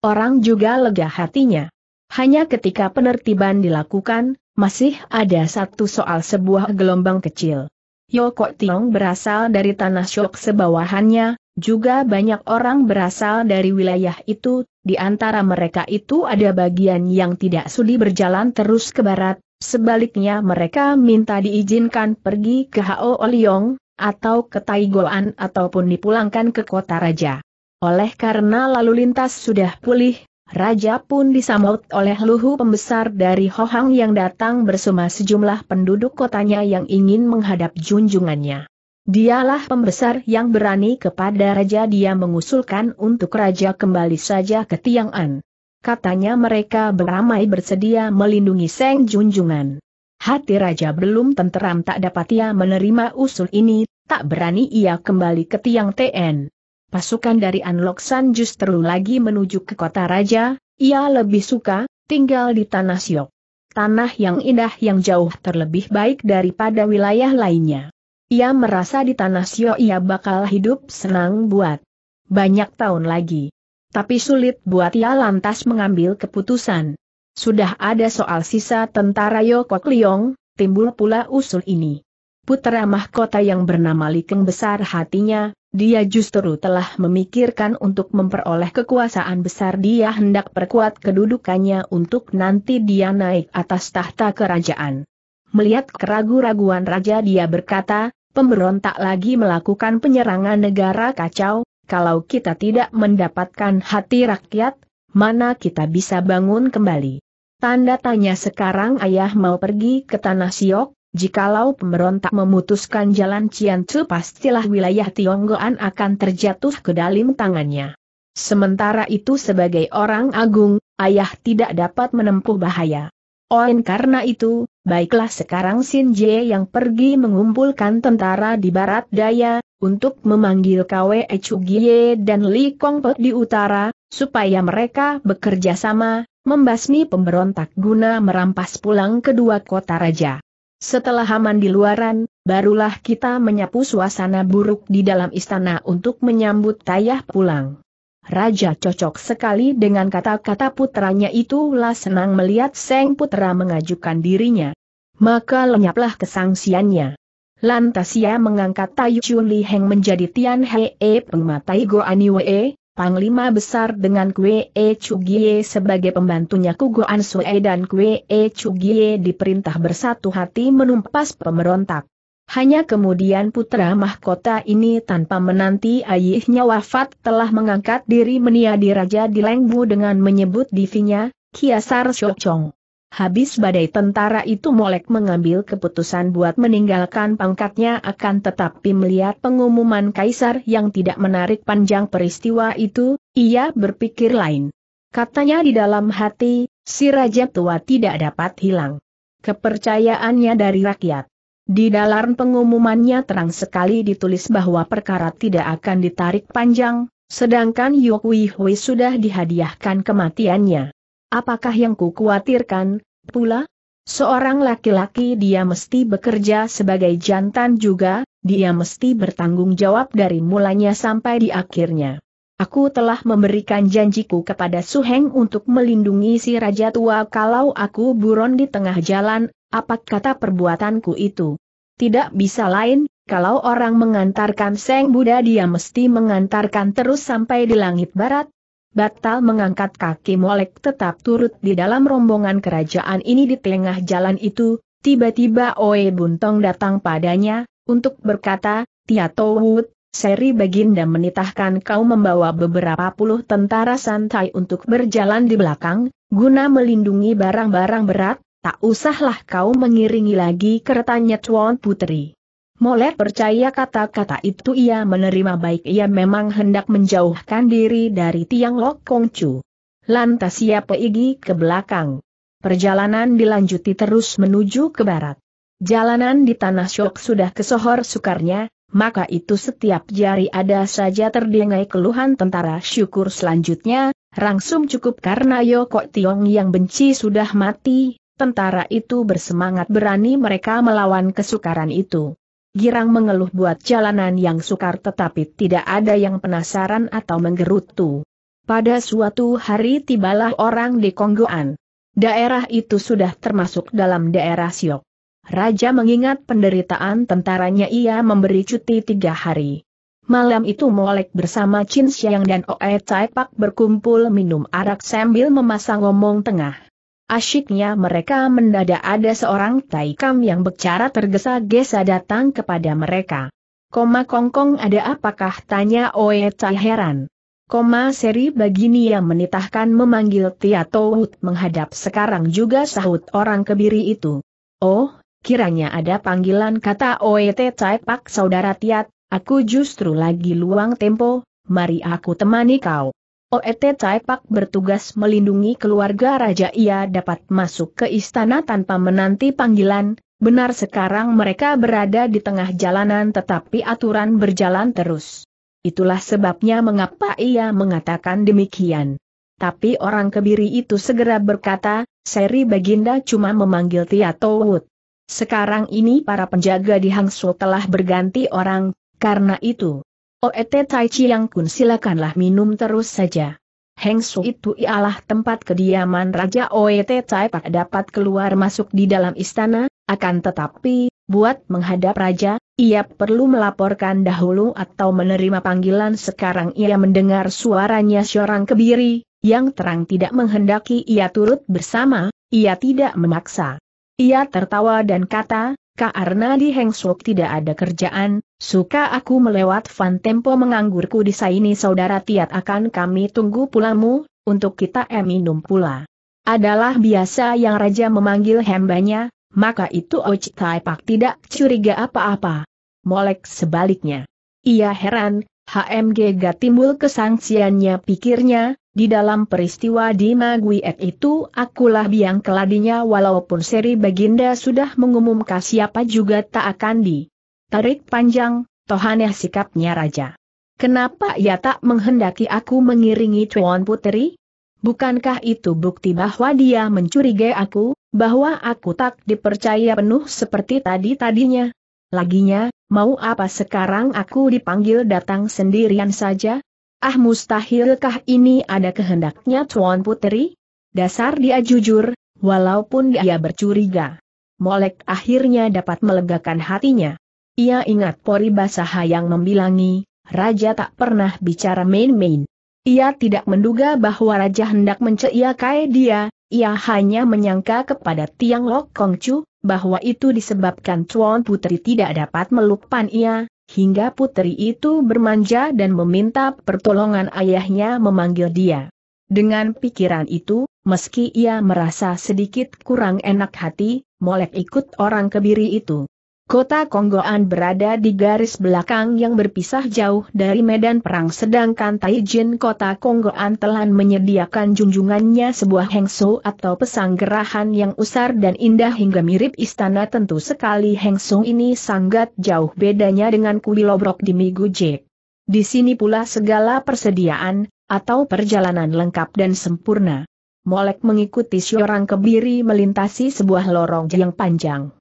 Orang juga lega hatinya. Hanya ketika penertiban dilakukan, masih ada satu soal sebuah gelombang kecil. Yoko Tiong berasal dari tanah syok sebawahannya, juga banyak orang berasal dari wilayah itu, di antara mereka itu ada bagian yang tidak sudi berjalan terus ke barat, sebaliknya mereka minta diizinkan pergi ke Hao Oliong, atau ke Taigoan ataupun dipulangkan ke kota raja. Oleh karena lalu lintas sudah pulih, raja pun disambut oleh luhu pembesar dari Hohang yang datang bersama sejumlah penduduk kotanya yang ingin menghadap junjungannya. Dialah pembesar yang berani kepada raja dia mengusulkan untuk raja kembali saja ke Tiang'an. Katanya mereka beramai bersedia melindungi Seng Junjungan. Hati raja belum tenteram tak dapat ia menerima usul ini, tak berani ia kembali ke Tiang TN. Pasukan dari Anloksan justru lagi menuju ke kota raja, ia lebih suka tinggal di tanah Siok. Tanah yang indah yang jauh terlebih baik daripada wilayah lainnya. Ia merasa di tanah Sio ia bakal hidup senang buat banyak tahun lagi. Tapi sulit buat ia lantas mengambil keputusan. Sudah ada soal sisa tentara Yokok Liong, timbul pula usul ini. Putera mahkota yang bernama Likeng besar hatinya, dia justru telah memikirkan untuk memperoleh kekuasaan besar dia hendak perkuat kedudukannya untuk nanti dia naik atas tahta kerajaan. Melihat keragu-raguan raja dia berkata, pemberontak lagi melakukan penyerangan negara kacau, kalau kita tidak mendapatkan hati rakyat, mana kita bisa bangun kembali. Tanda tanya sekarang ayah mau pergi ke Tanah Siok, Jikalau pemberontak memutuskan jalan Ciancu pastilah wilayah Tionggoan akan terjatuh ke dalam tangannya. Sementara itu sebagai orang agung, ayah tidak dapat menempuh bahaya. Oin karena itu, baiklah sekarang Sin Jie yang pergi mengumpulkan tentara di barat daya, untuk memanggil Kwe Gie dan Li Pe di utara, supaya mereka bekerja sama, membasmi pemberontak guna merampas pulang kedua kota raja. Setelah aman di luaran, barulah kita menyapu suasana buruk di dalam istana untuk menyambut tayah pulang. Raja cocok sekali dengan kata-kata putranya itulah senang melihat Seng Putra mengajukan dirinya. Maka lenyaplah kesangsiannya. Lantas ia mengangkat Tayu Chun Li Heng menjadi Tian He E Pengmatai Go Aniwee, e, Panglima Besar dengan Kue E Gie sebagai pembantunya Kugoan Sue e dan Kue E Gie diperintah bersatu hati menumpas pemberontak. Hanya kemudian putra mahkota ini tanpa menanti ayahnya wafat telah mengangkat diri meniadi Raja di Lengbu dengan menyebut divinya, Kiasar Syocong. Habis badai tentara itu Molek mengambil keputusan buat meninggalkan pangkatnya akan tetapi melihat pengumuman kaisar yang tidak menarik panjang peristiwa itu, ia berpikir lain. Katanya di dalam hati, si raja tua tidak dapat hilang. Kepercayaannya dari rakyat. Di dalam pengumumannya terang sekali ditulis bahwa perkara tidak akan ditarik panjang, sedangkan Yok Wi Hui sudah dihadiahkan kematiannya. Apakah yang kukuatirkan, pula? Seorang laki-laki dia mesti bekerja sebagai jantan juga, dia mesti bertanggung jawab dari mulanya sampai di akhirnya. Aku telah memberikan janjiku kepada Suheng untuk melindungi si Raja Tua kalau aku buron di tengah jalan, apa kata perbuatanku itu? Tidak bisa lain, kalau orang mengantarkan Seng Buddha dia mesti mengantarkan terus sampai di langit barat, batal mengangkat kaki Molek tetap turut di dalam rombongan kerajaan ini di tengah jalan itu, tiba-tiba Oe Buntong datang padanya, untuk berkata, Tia Wud, Seri Baginda menitahkan kau membawa beberapa puluh tentara santai untuk berjalan di belakang, guna melindungi barang-barang berat, tak usahlah kau mengiringi lagi keretanya Tuan Putri. Moler percaya kata-kata itu ia menerima baik ia memang hendak menjauhkan diri dari tiang Lok Kong Chu. Lantas ia pergi ke belakang. Perjalanan dilanjuti terus menuju ke barat. Jalanan di tanah syok sudah kesohor sukarnya, maka itu setiap jari ada saja terdengai keluhan tentara syukur selanjutnya, Rangsum cukup karena Yoko Tiong yang benci sudah mati, Tentara itu bersemangat berani mereka melawan kesukaran itu. Girang mengeluh buat jalanan yang sukar tetapi tidak ada yang penasaran atau menggerutu. Pada suatu hari tibalah orang di Konggoan. Daerah itu sudah termasuk dalam daerah Siok. Raja mengingat penderitaan tentaranya ia memberi cuti tiga hari. Malam itu Molek bersama Chin Xiang dan Oe Tai Pak berkumpul minum arak sambil memasang ngomong tengah. Asyiknya mereka mendadak ada seorang taikam yang bicara tergesa-gesa datang kepada mereka. Koma kongkong ada apakah tanya Oe Tai heran. Koma seri begini yang menitahkan memanggil Tia Tohut menghadap sekarang juga sahut orang kebiri itu. Oh, kiranya ada panggilan kata Oe Tai Pak Saudara Tiat, aku justru lagi luang tempo, mari aku temani kau. OET Caipak bertugas melindungi keluarga Raja ia dapat masuk ke istana tanpa menanti panggilan, benar sekarang mereka berada di tengah jalanan tetapi aturan berjalan terus. Itulah sebabnya mengapa ia mengatakan demikian. Tapi orang kebiri itu segera berkata, Seri Baginda cuma memanggil Tiato Wood. Sekarang ini para penjaga di Hangzhou telah berganti orang, karena itu. Oet oh, Tai Yang Kun silakanlah minum terus saja. Heng Su itu ialah tempat kediaman Raja Oet Tai Pak dapat keluar masuk di dalam istana, akan tetapi, buat menghadap Raja, ia perlu melaporkan dahulu atau menerima panggilan sekarang ia mendengar suaranya seorang kebiri, yang terang tidak menghendaki ia turut bersama, ia tidak memaksa. Ia tertawa dan kata, karena di Heng Su tidak ada kerjaan, Suka aku melewat Van Tempo menganggurku di sini saudara Tiat akan kami tunggu pulangmu, untuk kita eh minum pula. Adalah biasa yang raja memanggil hambanya maka itu Oci Taipak tidak curiga apa-apa. Molek sebaliknya. Ia heran, HMG gak timbul kesangsiannya pikirnya, di dalam peristiwa di Maguiet itu akulah biang keladinya walaupun seri Baginda sudah mengumumkan siapa juga tak akan di Tarik panjang, tohane sikapnya raja. Kenapa ia tak menghendaki aku mengiringi Tuan Puteri? Bukankah itu bukti bahwa dia mencurigai aku, bahwa aku tak dipercaya penuh seperti tadi-tadinya? Laginya, mau apa sekarang aku dipanggil datang sendirian saja? Ah mustahilkah ini ada kehendaknya Tuan Puteri? Dasar dia jujur, walaupun dia bercuriga. Molek akhirnya dapat melegakan hatinya. Ia ingat pori basaha yang membilangi, Raja tak pernah bicara main-main. Ia tidak menduga bahwa Raja hendak menceiakai dia, ia hanya menyangka kepada Tiang Lok Kong Chu bahwa itu disebabkan Tuan Putri tidak dapat melupakan ia, hingga putri itu bermanja dan meminta pertolongan ayahnya memanggil dia. Dengan pikiran itu, meski ia merasa sedikit kurang enak hati, Molek ikut orang kebiri itu. Kota Konggoan berada di garis belakang yang berpisah jauh dari medan perang sedangkan Taijin kota Konggoan telah menyediakan junjungannya sebuah hengso atau pesanggerahan yang usar dan indah hingga mirip istana tentu sekali hengso ini sangat jauh bedanya dengan kuilobrok di Migujek. Di sini pula segala persediaan, atau perjalanan lengkap dan sempurna. Molek mengikuti seorang kebiri melintasi sebuah lorong yang panjang.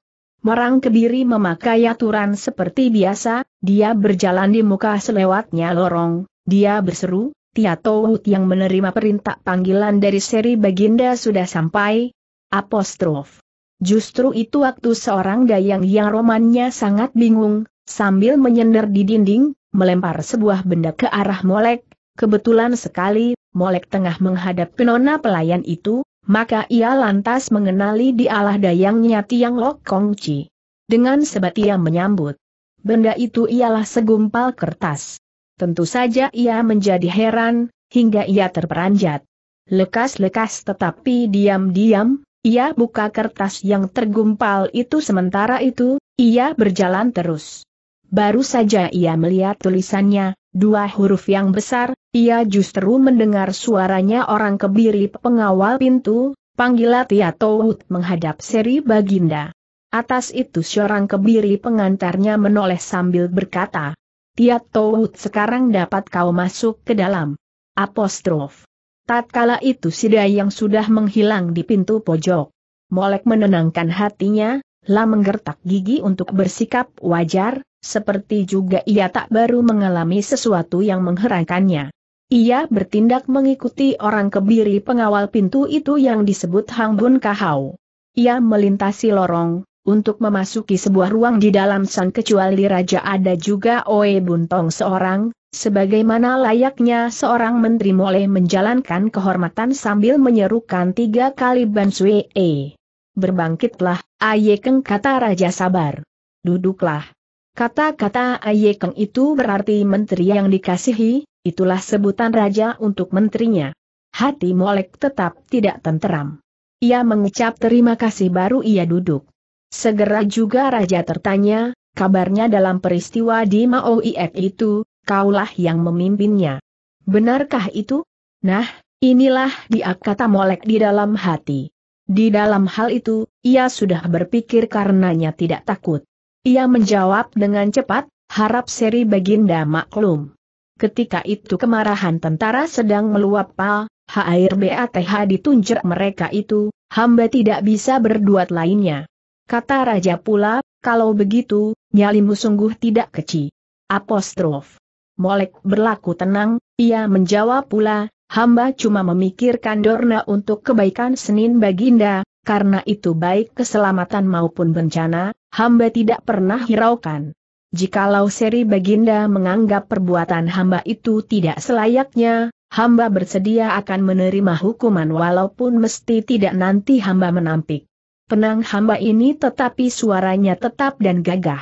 Marang Kediri memakai aturan seperti biasa, dia berjalan di muka selewatnya lorong, dia berseru, "Tia Tohut yang menerima perintah panggilan dari seri Baginda sudah sampai. Apostrof. Justru itu waktu seorang dayang yang romannya sangat bingung, sambil menyender di dinding, melempar sebuah benda ke arah Molek, kebetulan sekali, Molek tengah menghadap penona pelayan itu, maka ia lantas mengenali di dialah dayangnya Tiang Lok Kong Chi. Dengan sebat ia menyambut. Benda itu ialah segumpal kertas. Tentu saja ia menjadi heran, hingga ia terperanjat. Lekas-lekas tetapi diam-diam, ia buka kertas yang tergumpal itu sementara itu, ia berjalan terus. Baru saja ia melihat tulisannya, dua huruf yang besar, ia justru mendengar suaranya orang kebiri pengawal pintu, panggil Tia Tohut menghadap seri Baginda. Atas itu seorang kebiri pengantarnya menoleh sambil berkata, Tia Tohut sekarang dapat kau masuk ke dalam. Apostrof. Tatkala itu Sidai yang sudah menghilang di pintu pojok. Molek menenangkan hatinya, lah menggertak gigi untuk bersikap wajar, seperti juga ia tak baru mengalami sesuatu yang mengherankannya. Ia bertindak mengikuti orang kebiri pengawal pintu itu yang disebut Hang Bun Kahau. Ia melintasi lorong, untuk memasuki sebuah ruang di dalam sang kecuali raja ada juga Oe Buntong seorang, sebagaimana layaknya seorang menteri mulai menjalankan kehormatan sambil menyerukan tiga kali E. Berbangkitlah, Ayekeng kata Raja Sabar. Duduklah. Kata-kata Ayekeng itu berarti menteri yang dikasihi, Itulah sebutan raja untuk menterinya. Hati Molek tetap tidak tenteram. Ia mengucap terima kasih baru ia duduk. Segera juga raja tertanya, kabarnya dalam peristiwa di Maoiek itu, kaulah yang memimpinnya. Benarkah itu? Nah, inilah dia kata Molek di dalam hati. Di dalam hal itu, ia sudah berpikir karenanya tidak takut. Ia menjawab dengan cepat, harap seri baginda maklum. Ketika itu kemarahan tentara sedang meluap pal, air BATH ditunjuk mereka itu, hamba tidak bisa berbuat lainnya. Kata Raja pula, kalau begitu, nyalimu sungguh tidak kecil. Apostrof. Molek berlaku tenang, ia menjawab pula, hamba cuma memikirkan Dorna untuk kebaikan Senin Baginda, karena itu baik keselamatan maupun bencana, hamba tidak pernah hiraukan jikalau seri baginda menganggap perbuatan hamba itu tidak selayaknya, hamba bersedia akan menerima hukuman walaupun mesti tidak nanti hamba menampik. Penang hamba ini tetapi suaranya tetap dan gagah.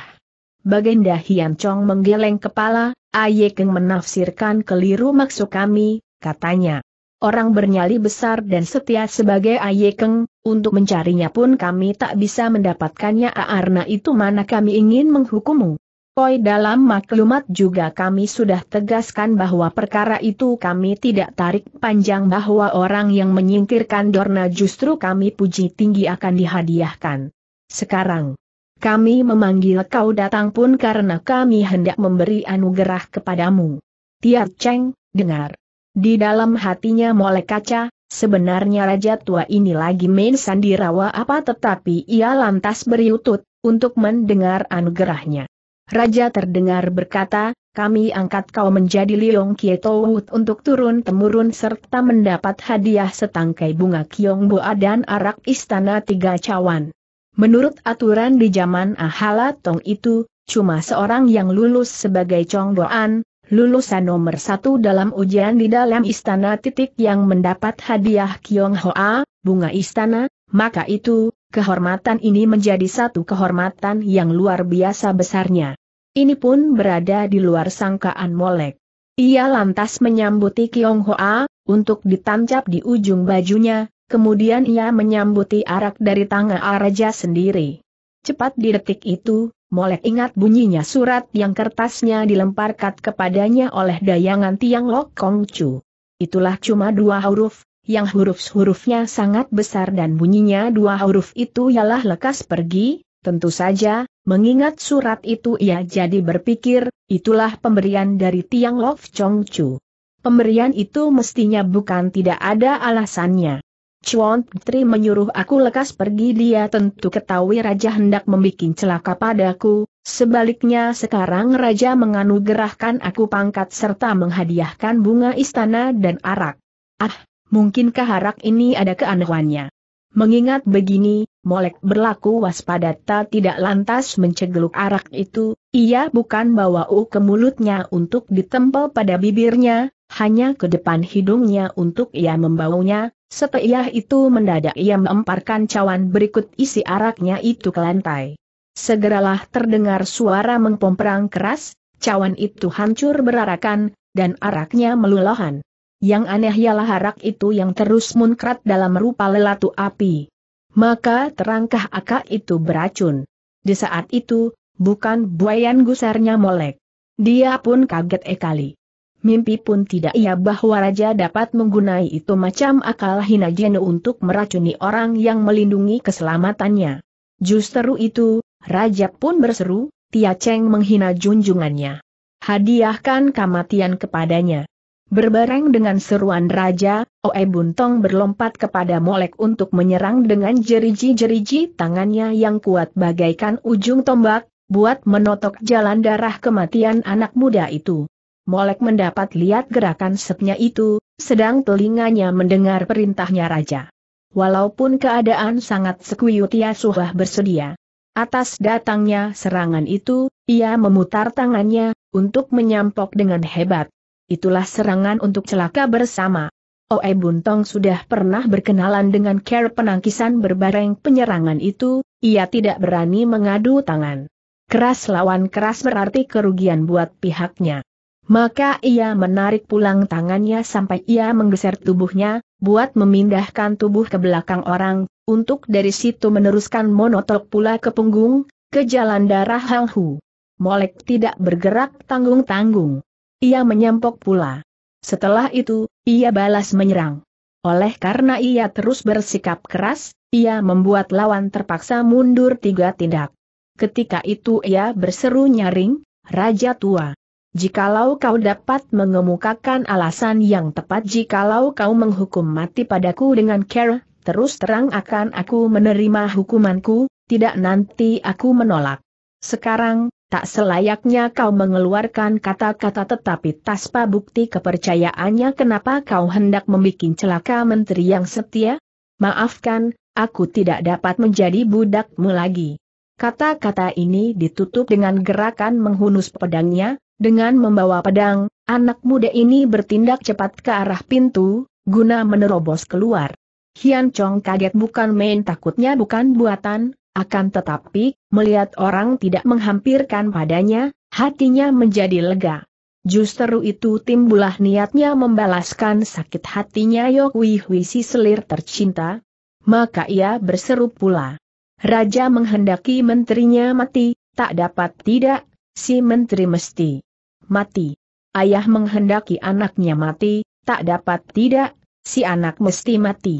Baginda Hian Chong menggeleng kepala, Aye Keng menafsirkan keliru maksud kami, katanya. Orang bernyali besar dan setia sebagai Aye Keng, untuk mencarinya pun kami tak bisa mendapatkannya Aarna itu mana kami ingin menghukummu. Poi dalam maklumat juga kami sudah tegaskan bahwa perkara itu kami tidak tarik panjang bahwa orang yang menyingkirkan Dorna justru kami puji tinggi akan dihadiahkan. Sekarang, kami memanggil kau datang pun karena kami hendak memberi anugerah kepadamu. Tiat Cheng, dengar. Di dalam hatinya molekaca, kaca, sebenarnya Raja Tua ini lagi main sandirawa apa tetapi ia lantas beriutut, untuk mendengar anugerahnya. Raja terdengar berkata, kami angkat kau menjadi Liong Kietowut untuk turun-temurun serta mendapat hadiah setangkai bunga Kiong Boa dan arak istana tiga cawan. Menurut aturan di zaman Ahala Tong itu, cuma seorang yang lulus sebagai Chongboan, lulusan nomor satu dalam ujian di dalam istana titik yang mendapat hadiah Kiong Hoa, bunga istana, maka itu, kehormatan ini menjadi satu kehormatan yang luar biasa besarnya. Ini pun berada di luar sangkaan Molek. Ia lantas menyambuti Kiong Hoa, untuk ditancap di ujung bajunya, kemudian ia menyambuti arak dari tangan Araja sendiri. Cepat di detik itu, Molek ingat bunyinya surat yang kertasnya dilemparkan kepadanya oleh dayangan tiang Lok Kong Chu. Itulah cuma dua huruf, yang huruf-hurufnya sangat besar dan bunyinya dua huruf itu ialah lekas pergi, tentu saja, mengingat surat itu ia jadi berpikir, itulah pemberian dari Tiang Love Chong Chu. Pemberian itu mestinya bukan tidak ada alasannya. Chuan Tri menyuruh aku lekas pergi dia tentu ketahui Raja hendak membuat celaka padaku, sebaliknya sekarang Raja menganugerahkan aku pangkat serta menghadiahkan bunga istana dan arak. Ah, Mungkinkah arak ini ada keanehannya? Mengingat begini, Molek berlaku waspada tak tidak lantas mencegeluk arak itu, ia bukan bawa u ke mulutnya untuk ditempel pada bibirnya, hanya ke depan hidungnya untuk ia membaunya, setelah itu mendadak ia melemparkan cawan berikut isi araknya itu ke lantai. Segeralah terdengar suara mengpomperang keras, cawan itu hancur berarakan, dan araknya meluluhkan. Yang aneh ialah harak itu yang terus munkrat dalam rupa lelatu api. Maka terangkah akak itu beracun. Di saat itu, bukan buayan gusarnya molek. Dia pun kaget ekali. Mimpi pun tidak ia bahwa raja dapat menggunai itu macam akal hina jenu untuk meracuni orang yang melindungi keselamatannya. Justru itu, raja pun berseru, Tia Cheng menghina junjungannya. Hadiahkan kematian kepadanya. Berbareng dengan seruan raja, Oe Buntong berlompat kepada Molek untuk menyerang dengan jeriji-jeriji tangannya yang kuat bagaikan ujung tombak, buat menotok jalan darah kematian anak muda itu. Molek mendapat lihat gerakan setnya itu, sedang telinganya mendengar perintahnya raja. Walaupun keadaan sangat sekuyutia Suhah bersedia. Atas datangnya serangan itu, ia memutar tangannya, untuk menyampok dengan hebat itulah serangan untuk celaka bersama. Oe oh, Buntong sudah pernah berkenalan dengan care penangkisan berbareng penyerangan itu, ia tidak berani mengadu tangan. Keras lawan keras berarti kerugian buat pihaknya. Maka ia menarik pulang tangannya sampai ia menggeser tubuhnya, buat memindahkan tubuh ke belakang orang, untuk dari situ meneruskan monotok pula ke punggung, ke jalan darah Hang Hu. Molek tidak bergerak tanggung-tanggung ia menyampok pula. Setelah itu, ia balas menyerang. Oleh karena ia terus bersikap keras, ia membuat lawan terpaksa mundur tiga tindak. Ketika itu ia berseru nyaring, Raja Tua. Jikalau kau dapat mengemukakan alasan yang tepat jikalau kau menghukum mati padaku dengan care, terus terang akan aku menerima hukumanku, tidak nanti aku menolak. Sekarang, Tak selayaknya kau mengeluarkan kata-kata tetapi taspa bukti kepercayaannya kenapa kau hendak membuat celaka menteri yang setia? Maafkan, aku tidak dapat menjadi budakmu lagi. Kata-kata ini ditutup dengan gerakan menghunus pedangnya, dengan membawa pedang, anak muda ini bertindak cepat ke arah pintu, guna menerobos keluar. Hian Chong kaget bukan main takutnya bukan buatan, akan tetapi, melihat orang tidak menghampirkan padanya, hatinya menjadi lega. Justru itu timbulah niatnya membalaskan sakit hatinya Yok Wih Hui si selir tercinta. Maka ia berseru pula. Raja menghendaki menterinya mati, tak dapat tidak, si menteri mesti mati. Ayah menghendaki anaknya mati, tak dapat tidak, si anak mesti mati.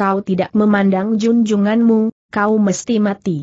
Kau tidak memandang junjunganmu, kau mesti mati.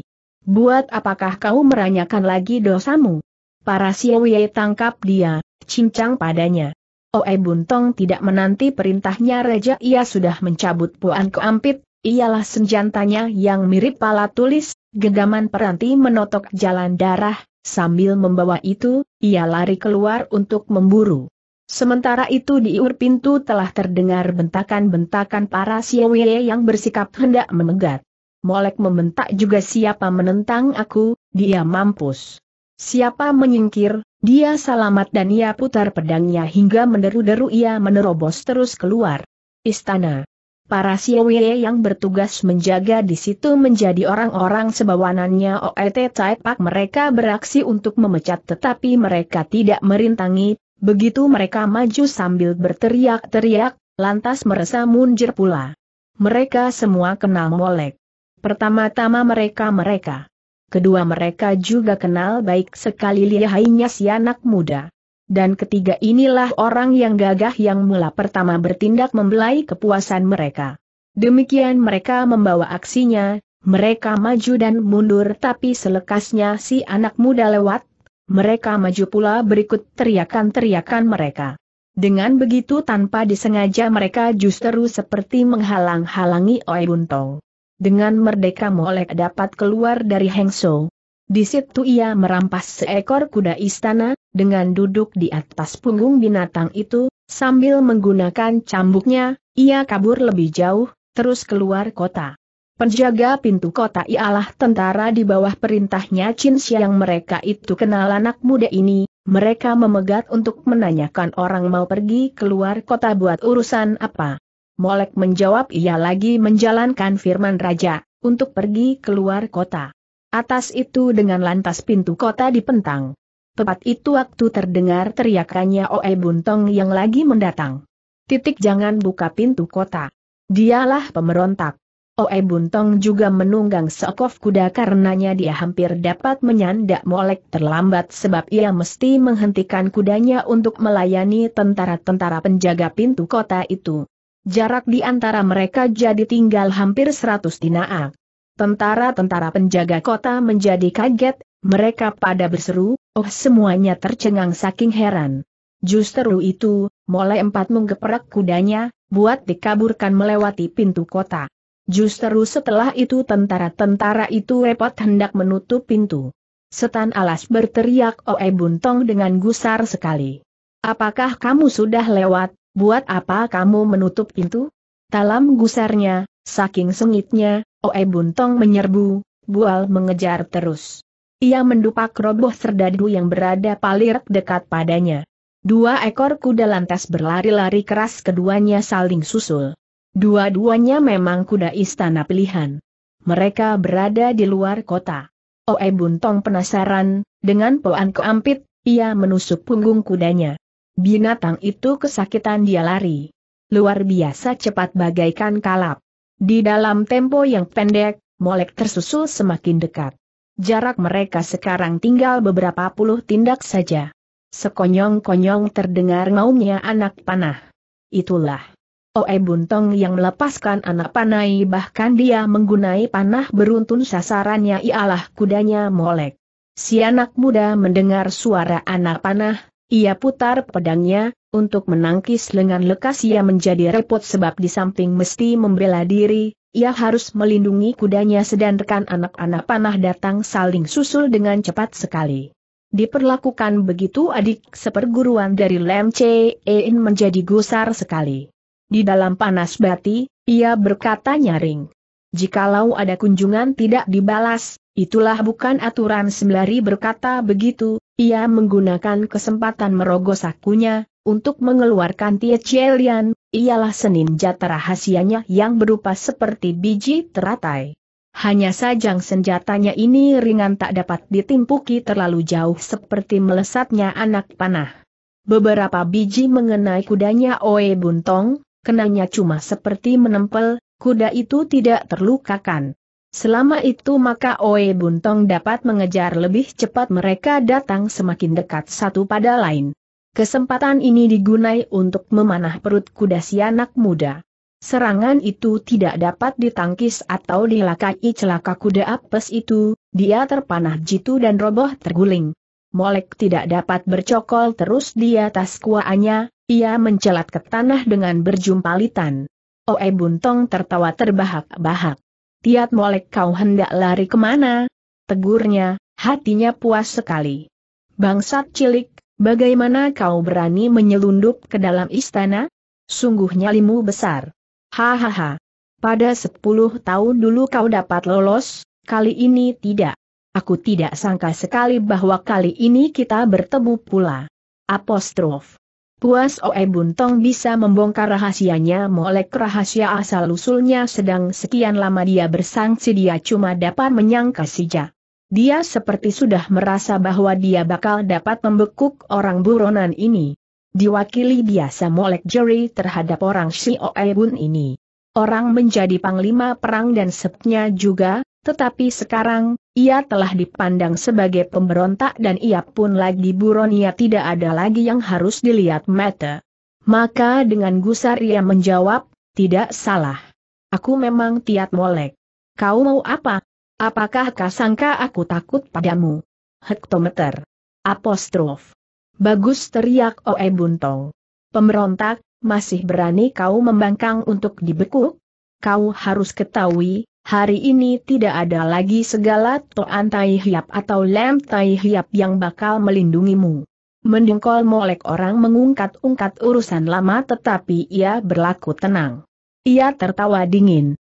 Buat apakah kau meranyakan lagi dosamu? Para siowye tangkap dia, cincang padanya. Oe Buntong tidak menanti perintahnya Raja ia sudah mencabut Puan Keampit, ialah senjantanya yang mirip pala tulis, Gedaman peranti menotok jalan darah, sambil membawa itu, ia lari keluar untuk memburu. Sementara itu di ur pintu telah terdengar bentakan-bentakan para siowye yang bersikap hendak memegat. Molek membentak juga siapa menentang aku, dia mampus. Siapa menyingkir, dia selamat dan ia putar pedangnya hingga menderu-deru ia menerobos terus keluar. Istana. Para siwe yang bertugas menjaga di situ menjadi orang-orang sebawanannya OET Taipak mereka beraksi untuk memecat tetapi mereka tidak merintangi, begitu mereka maju sambil berteriak-teriak, lantas meresa munjer pula. Mereka semua kenal Molek. Pertama-tama mereka-mereka. Kedua mereka juga kenal baik sekali lihainya si anak muda. Dan ketiga inilah orang yang gagah yang mula pertama bertindak membelai kepuasan mereka. Demikian mereka membawa aksinya, mereka maju dan mundur tapi selekasnya si anak muda lewat, mereka maju pula berikut teriakan-teriakan mereka. Dengan begitu tanpa disengaja mereka justru seperti menghalang-halangi Oi Buntong. Dengan merdeka Molek dapat keluar dari Hengso. Di situ ia merampas seekor kuda istana, dengan duduk di atas punggung binatang itu, sambil menggunakan cambuknya, ia kabur lebih jauh, terus keluar kota. Penjaga pintu kota ialah tentara di bawah perintahnya Chin yang mereka itu kenal anak muda ini, mereka memegat untuk menanyakan orang mau pergi keluar kota buat urusan apa. Molek menjawab ia lagi menjalankan firman raja, untuk pergi keluar kota. Atas itu dengan lantas pintu kota dipentang. Tepat itu waktu terdengar teriakannya Oe Buntong yang lagi mendatang. Titik jangan buka pintu kota. Dialah pemberontak. Oe Buntong juga menunggang seekor kuda karenanya dia hampir dapat menyandak molek terlambat sebab ia mesti menghentikan kudanya untuk melayani tentara-tentara penjaga pintu kota itu. Jarak di antara mereka jadi tinggal hampir seratus dinaa. Tentara-tentara penjaga kota menjadi kaget, mereka pada berseru, oh semuanya tercengang saking heran. Justru itu, mulai Empat menggeprek kudanya, buat dikaburkan melewati pintu kota. Justru setelah itu tentara-tentara itu repot hendak menutup pintu. Setan alas berteriak Oe oh, Buntong dengan gusar sekali. Apakah kamu sudah lewat, Buat apa kamu menutup pintu? Talam gusarnya, saking sengitnya, Oe Buntong menyerbu, Bual mengejar terus. Ia mendupak roboh serdadu yang berada paling dekat padanya. Dua ekor kuda lantas berlari-lari keras keduanya saling susul. Dua-duanya memang kuda istana pilihan. Mereka berada di luar kota. Oe Buntong penasaran, dengan poan keampit, ia menusuk punggung kudanya. Binatang itu kesakitan dia lari. Luar biasa cepat bagaikan kalap. Di dalam tempo yang pendek, molek tersusul semakin dekat. Jarak mereka sekarang tinggal beberapa puluh tindak saja. Sekonyong-konyong terdengar maunya anak panah. Itulah. Oe Buntong yang melepaskan anak panai bahkan dia menggunai panah beruntun sasarannya ialah kudanya molek. Si anak muda mendengar suara anak panah, ia putar pedangnya, untuk menangkis lengan lekas ia menjadi repot sebab di samping mesti membela diri, ia harus melindungi kudanya sedangkan anak-anak panah datang saling susul dengan cepat sekali. Diperlakukan begitu adik seperguruan dari Lem Ein menjadi gusar sekali. Di dalam panas bati, ia berkata nyaring. Jikalau ada kunjungan tidak dibalas, Itulah bukan aturan sembari berkata begitu, ia menggunakan kesempatan merogoh sakunya, untuk mengeluarkan Tia Chielian, ialah senin jata rahasianya yang berupa seperti biji teratai. Hanya sajang senjatanya ini ringan tak dapat ditimpuki terlalu jauh seperti melesatnya anak panah. Beberapa biji mengenai kudanya Oe Buntong, kenanya cuma seperti menempel, kuda itu tidak terlukakan. Selama itu maka Oe Buntong dapat mengejar lebih cepat mereka datang semakin dekat satu pada lain. Kesempatan ini digunai untuk memanah perut kuda si anak muda. Serangan itu tidak dapat ditangkis atau dilakai celaka kuda apes itu, dia terpanah jitu dan roboh terguling. Molek tidak dapat bercokol terus di atas kuaannya, ia mencelat ke tanah dengan berjumpalitan. Oe Buntong tertawa terbahak-bahak. Tiat molek kau hendak lari kemana? Tegurnya, hatinya puas sekali. Bangsat cilik, bagaimana kau berani menyelundup ke dalam istana? Sungguh nyalimu besar. Hahaha. Pada sepuluh tahun dulu kau dapat lolos, kali ini tidak. Aku tidak sangka sekali bahwa kali ini kita bertemu pula. Apostrof. Puas Oe Buntong bisa membongkar rahasianya molek rahasia asal-usulnya sedang sekian lama dia bersangsi dia cuma dapat menyangka sija. Dia seperti sudah merasa bahwa dia bakal dapat membekuk orang buronan ini. Diwakili biasa molek jeri terhadap orang si Oe Bun ini. Orang menjadi panglima perang dan sepnya juga, tetapi sekarang, ia telah dipandang sebagai pemberontak dan ia pun lagi buron ia tidak ada lagi yang harus dilihat mata. Maka dengan gusar ia menjawab, tidak salah. Aku memang tiat molek. Kau mau apa? Apakah kau sangka aku takut padamu? Hektometer. Apostrof. Bagus teriak Oe Buntong. Pemberontak, masih berani kau membangkang untuk dibekuk? Kau harus ketahui, Hari ini tidak ada lagi segala toan tai hiap atau lem tai hiap yang bakal melindungimu. Mendengkol molek orang mengungkat-ungkat urusan lama tetapi ia berlaku tenang. Ia tertawa dingin.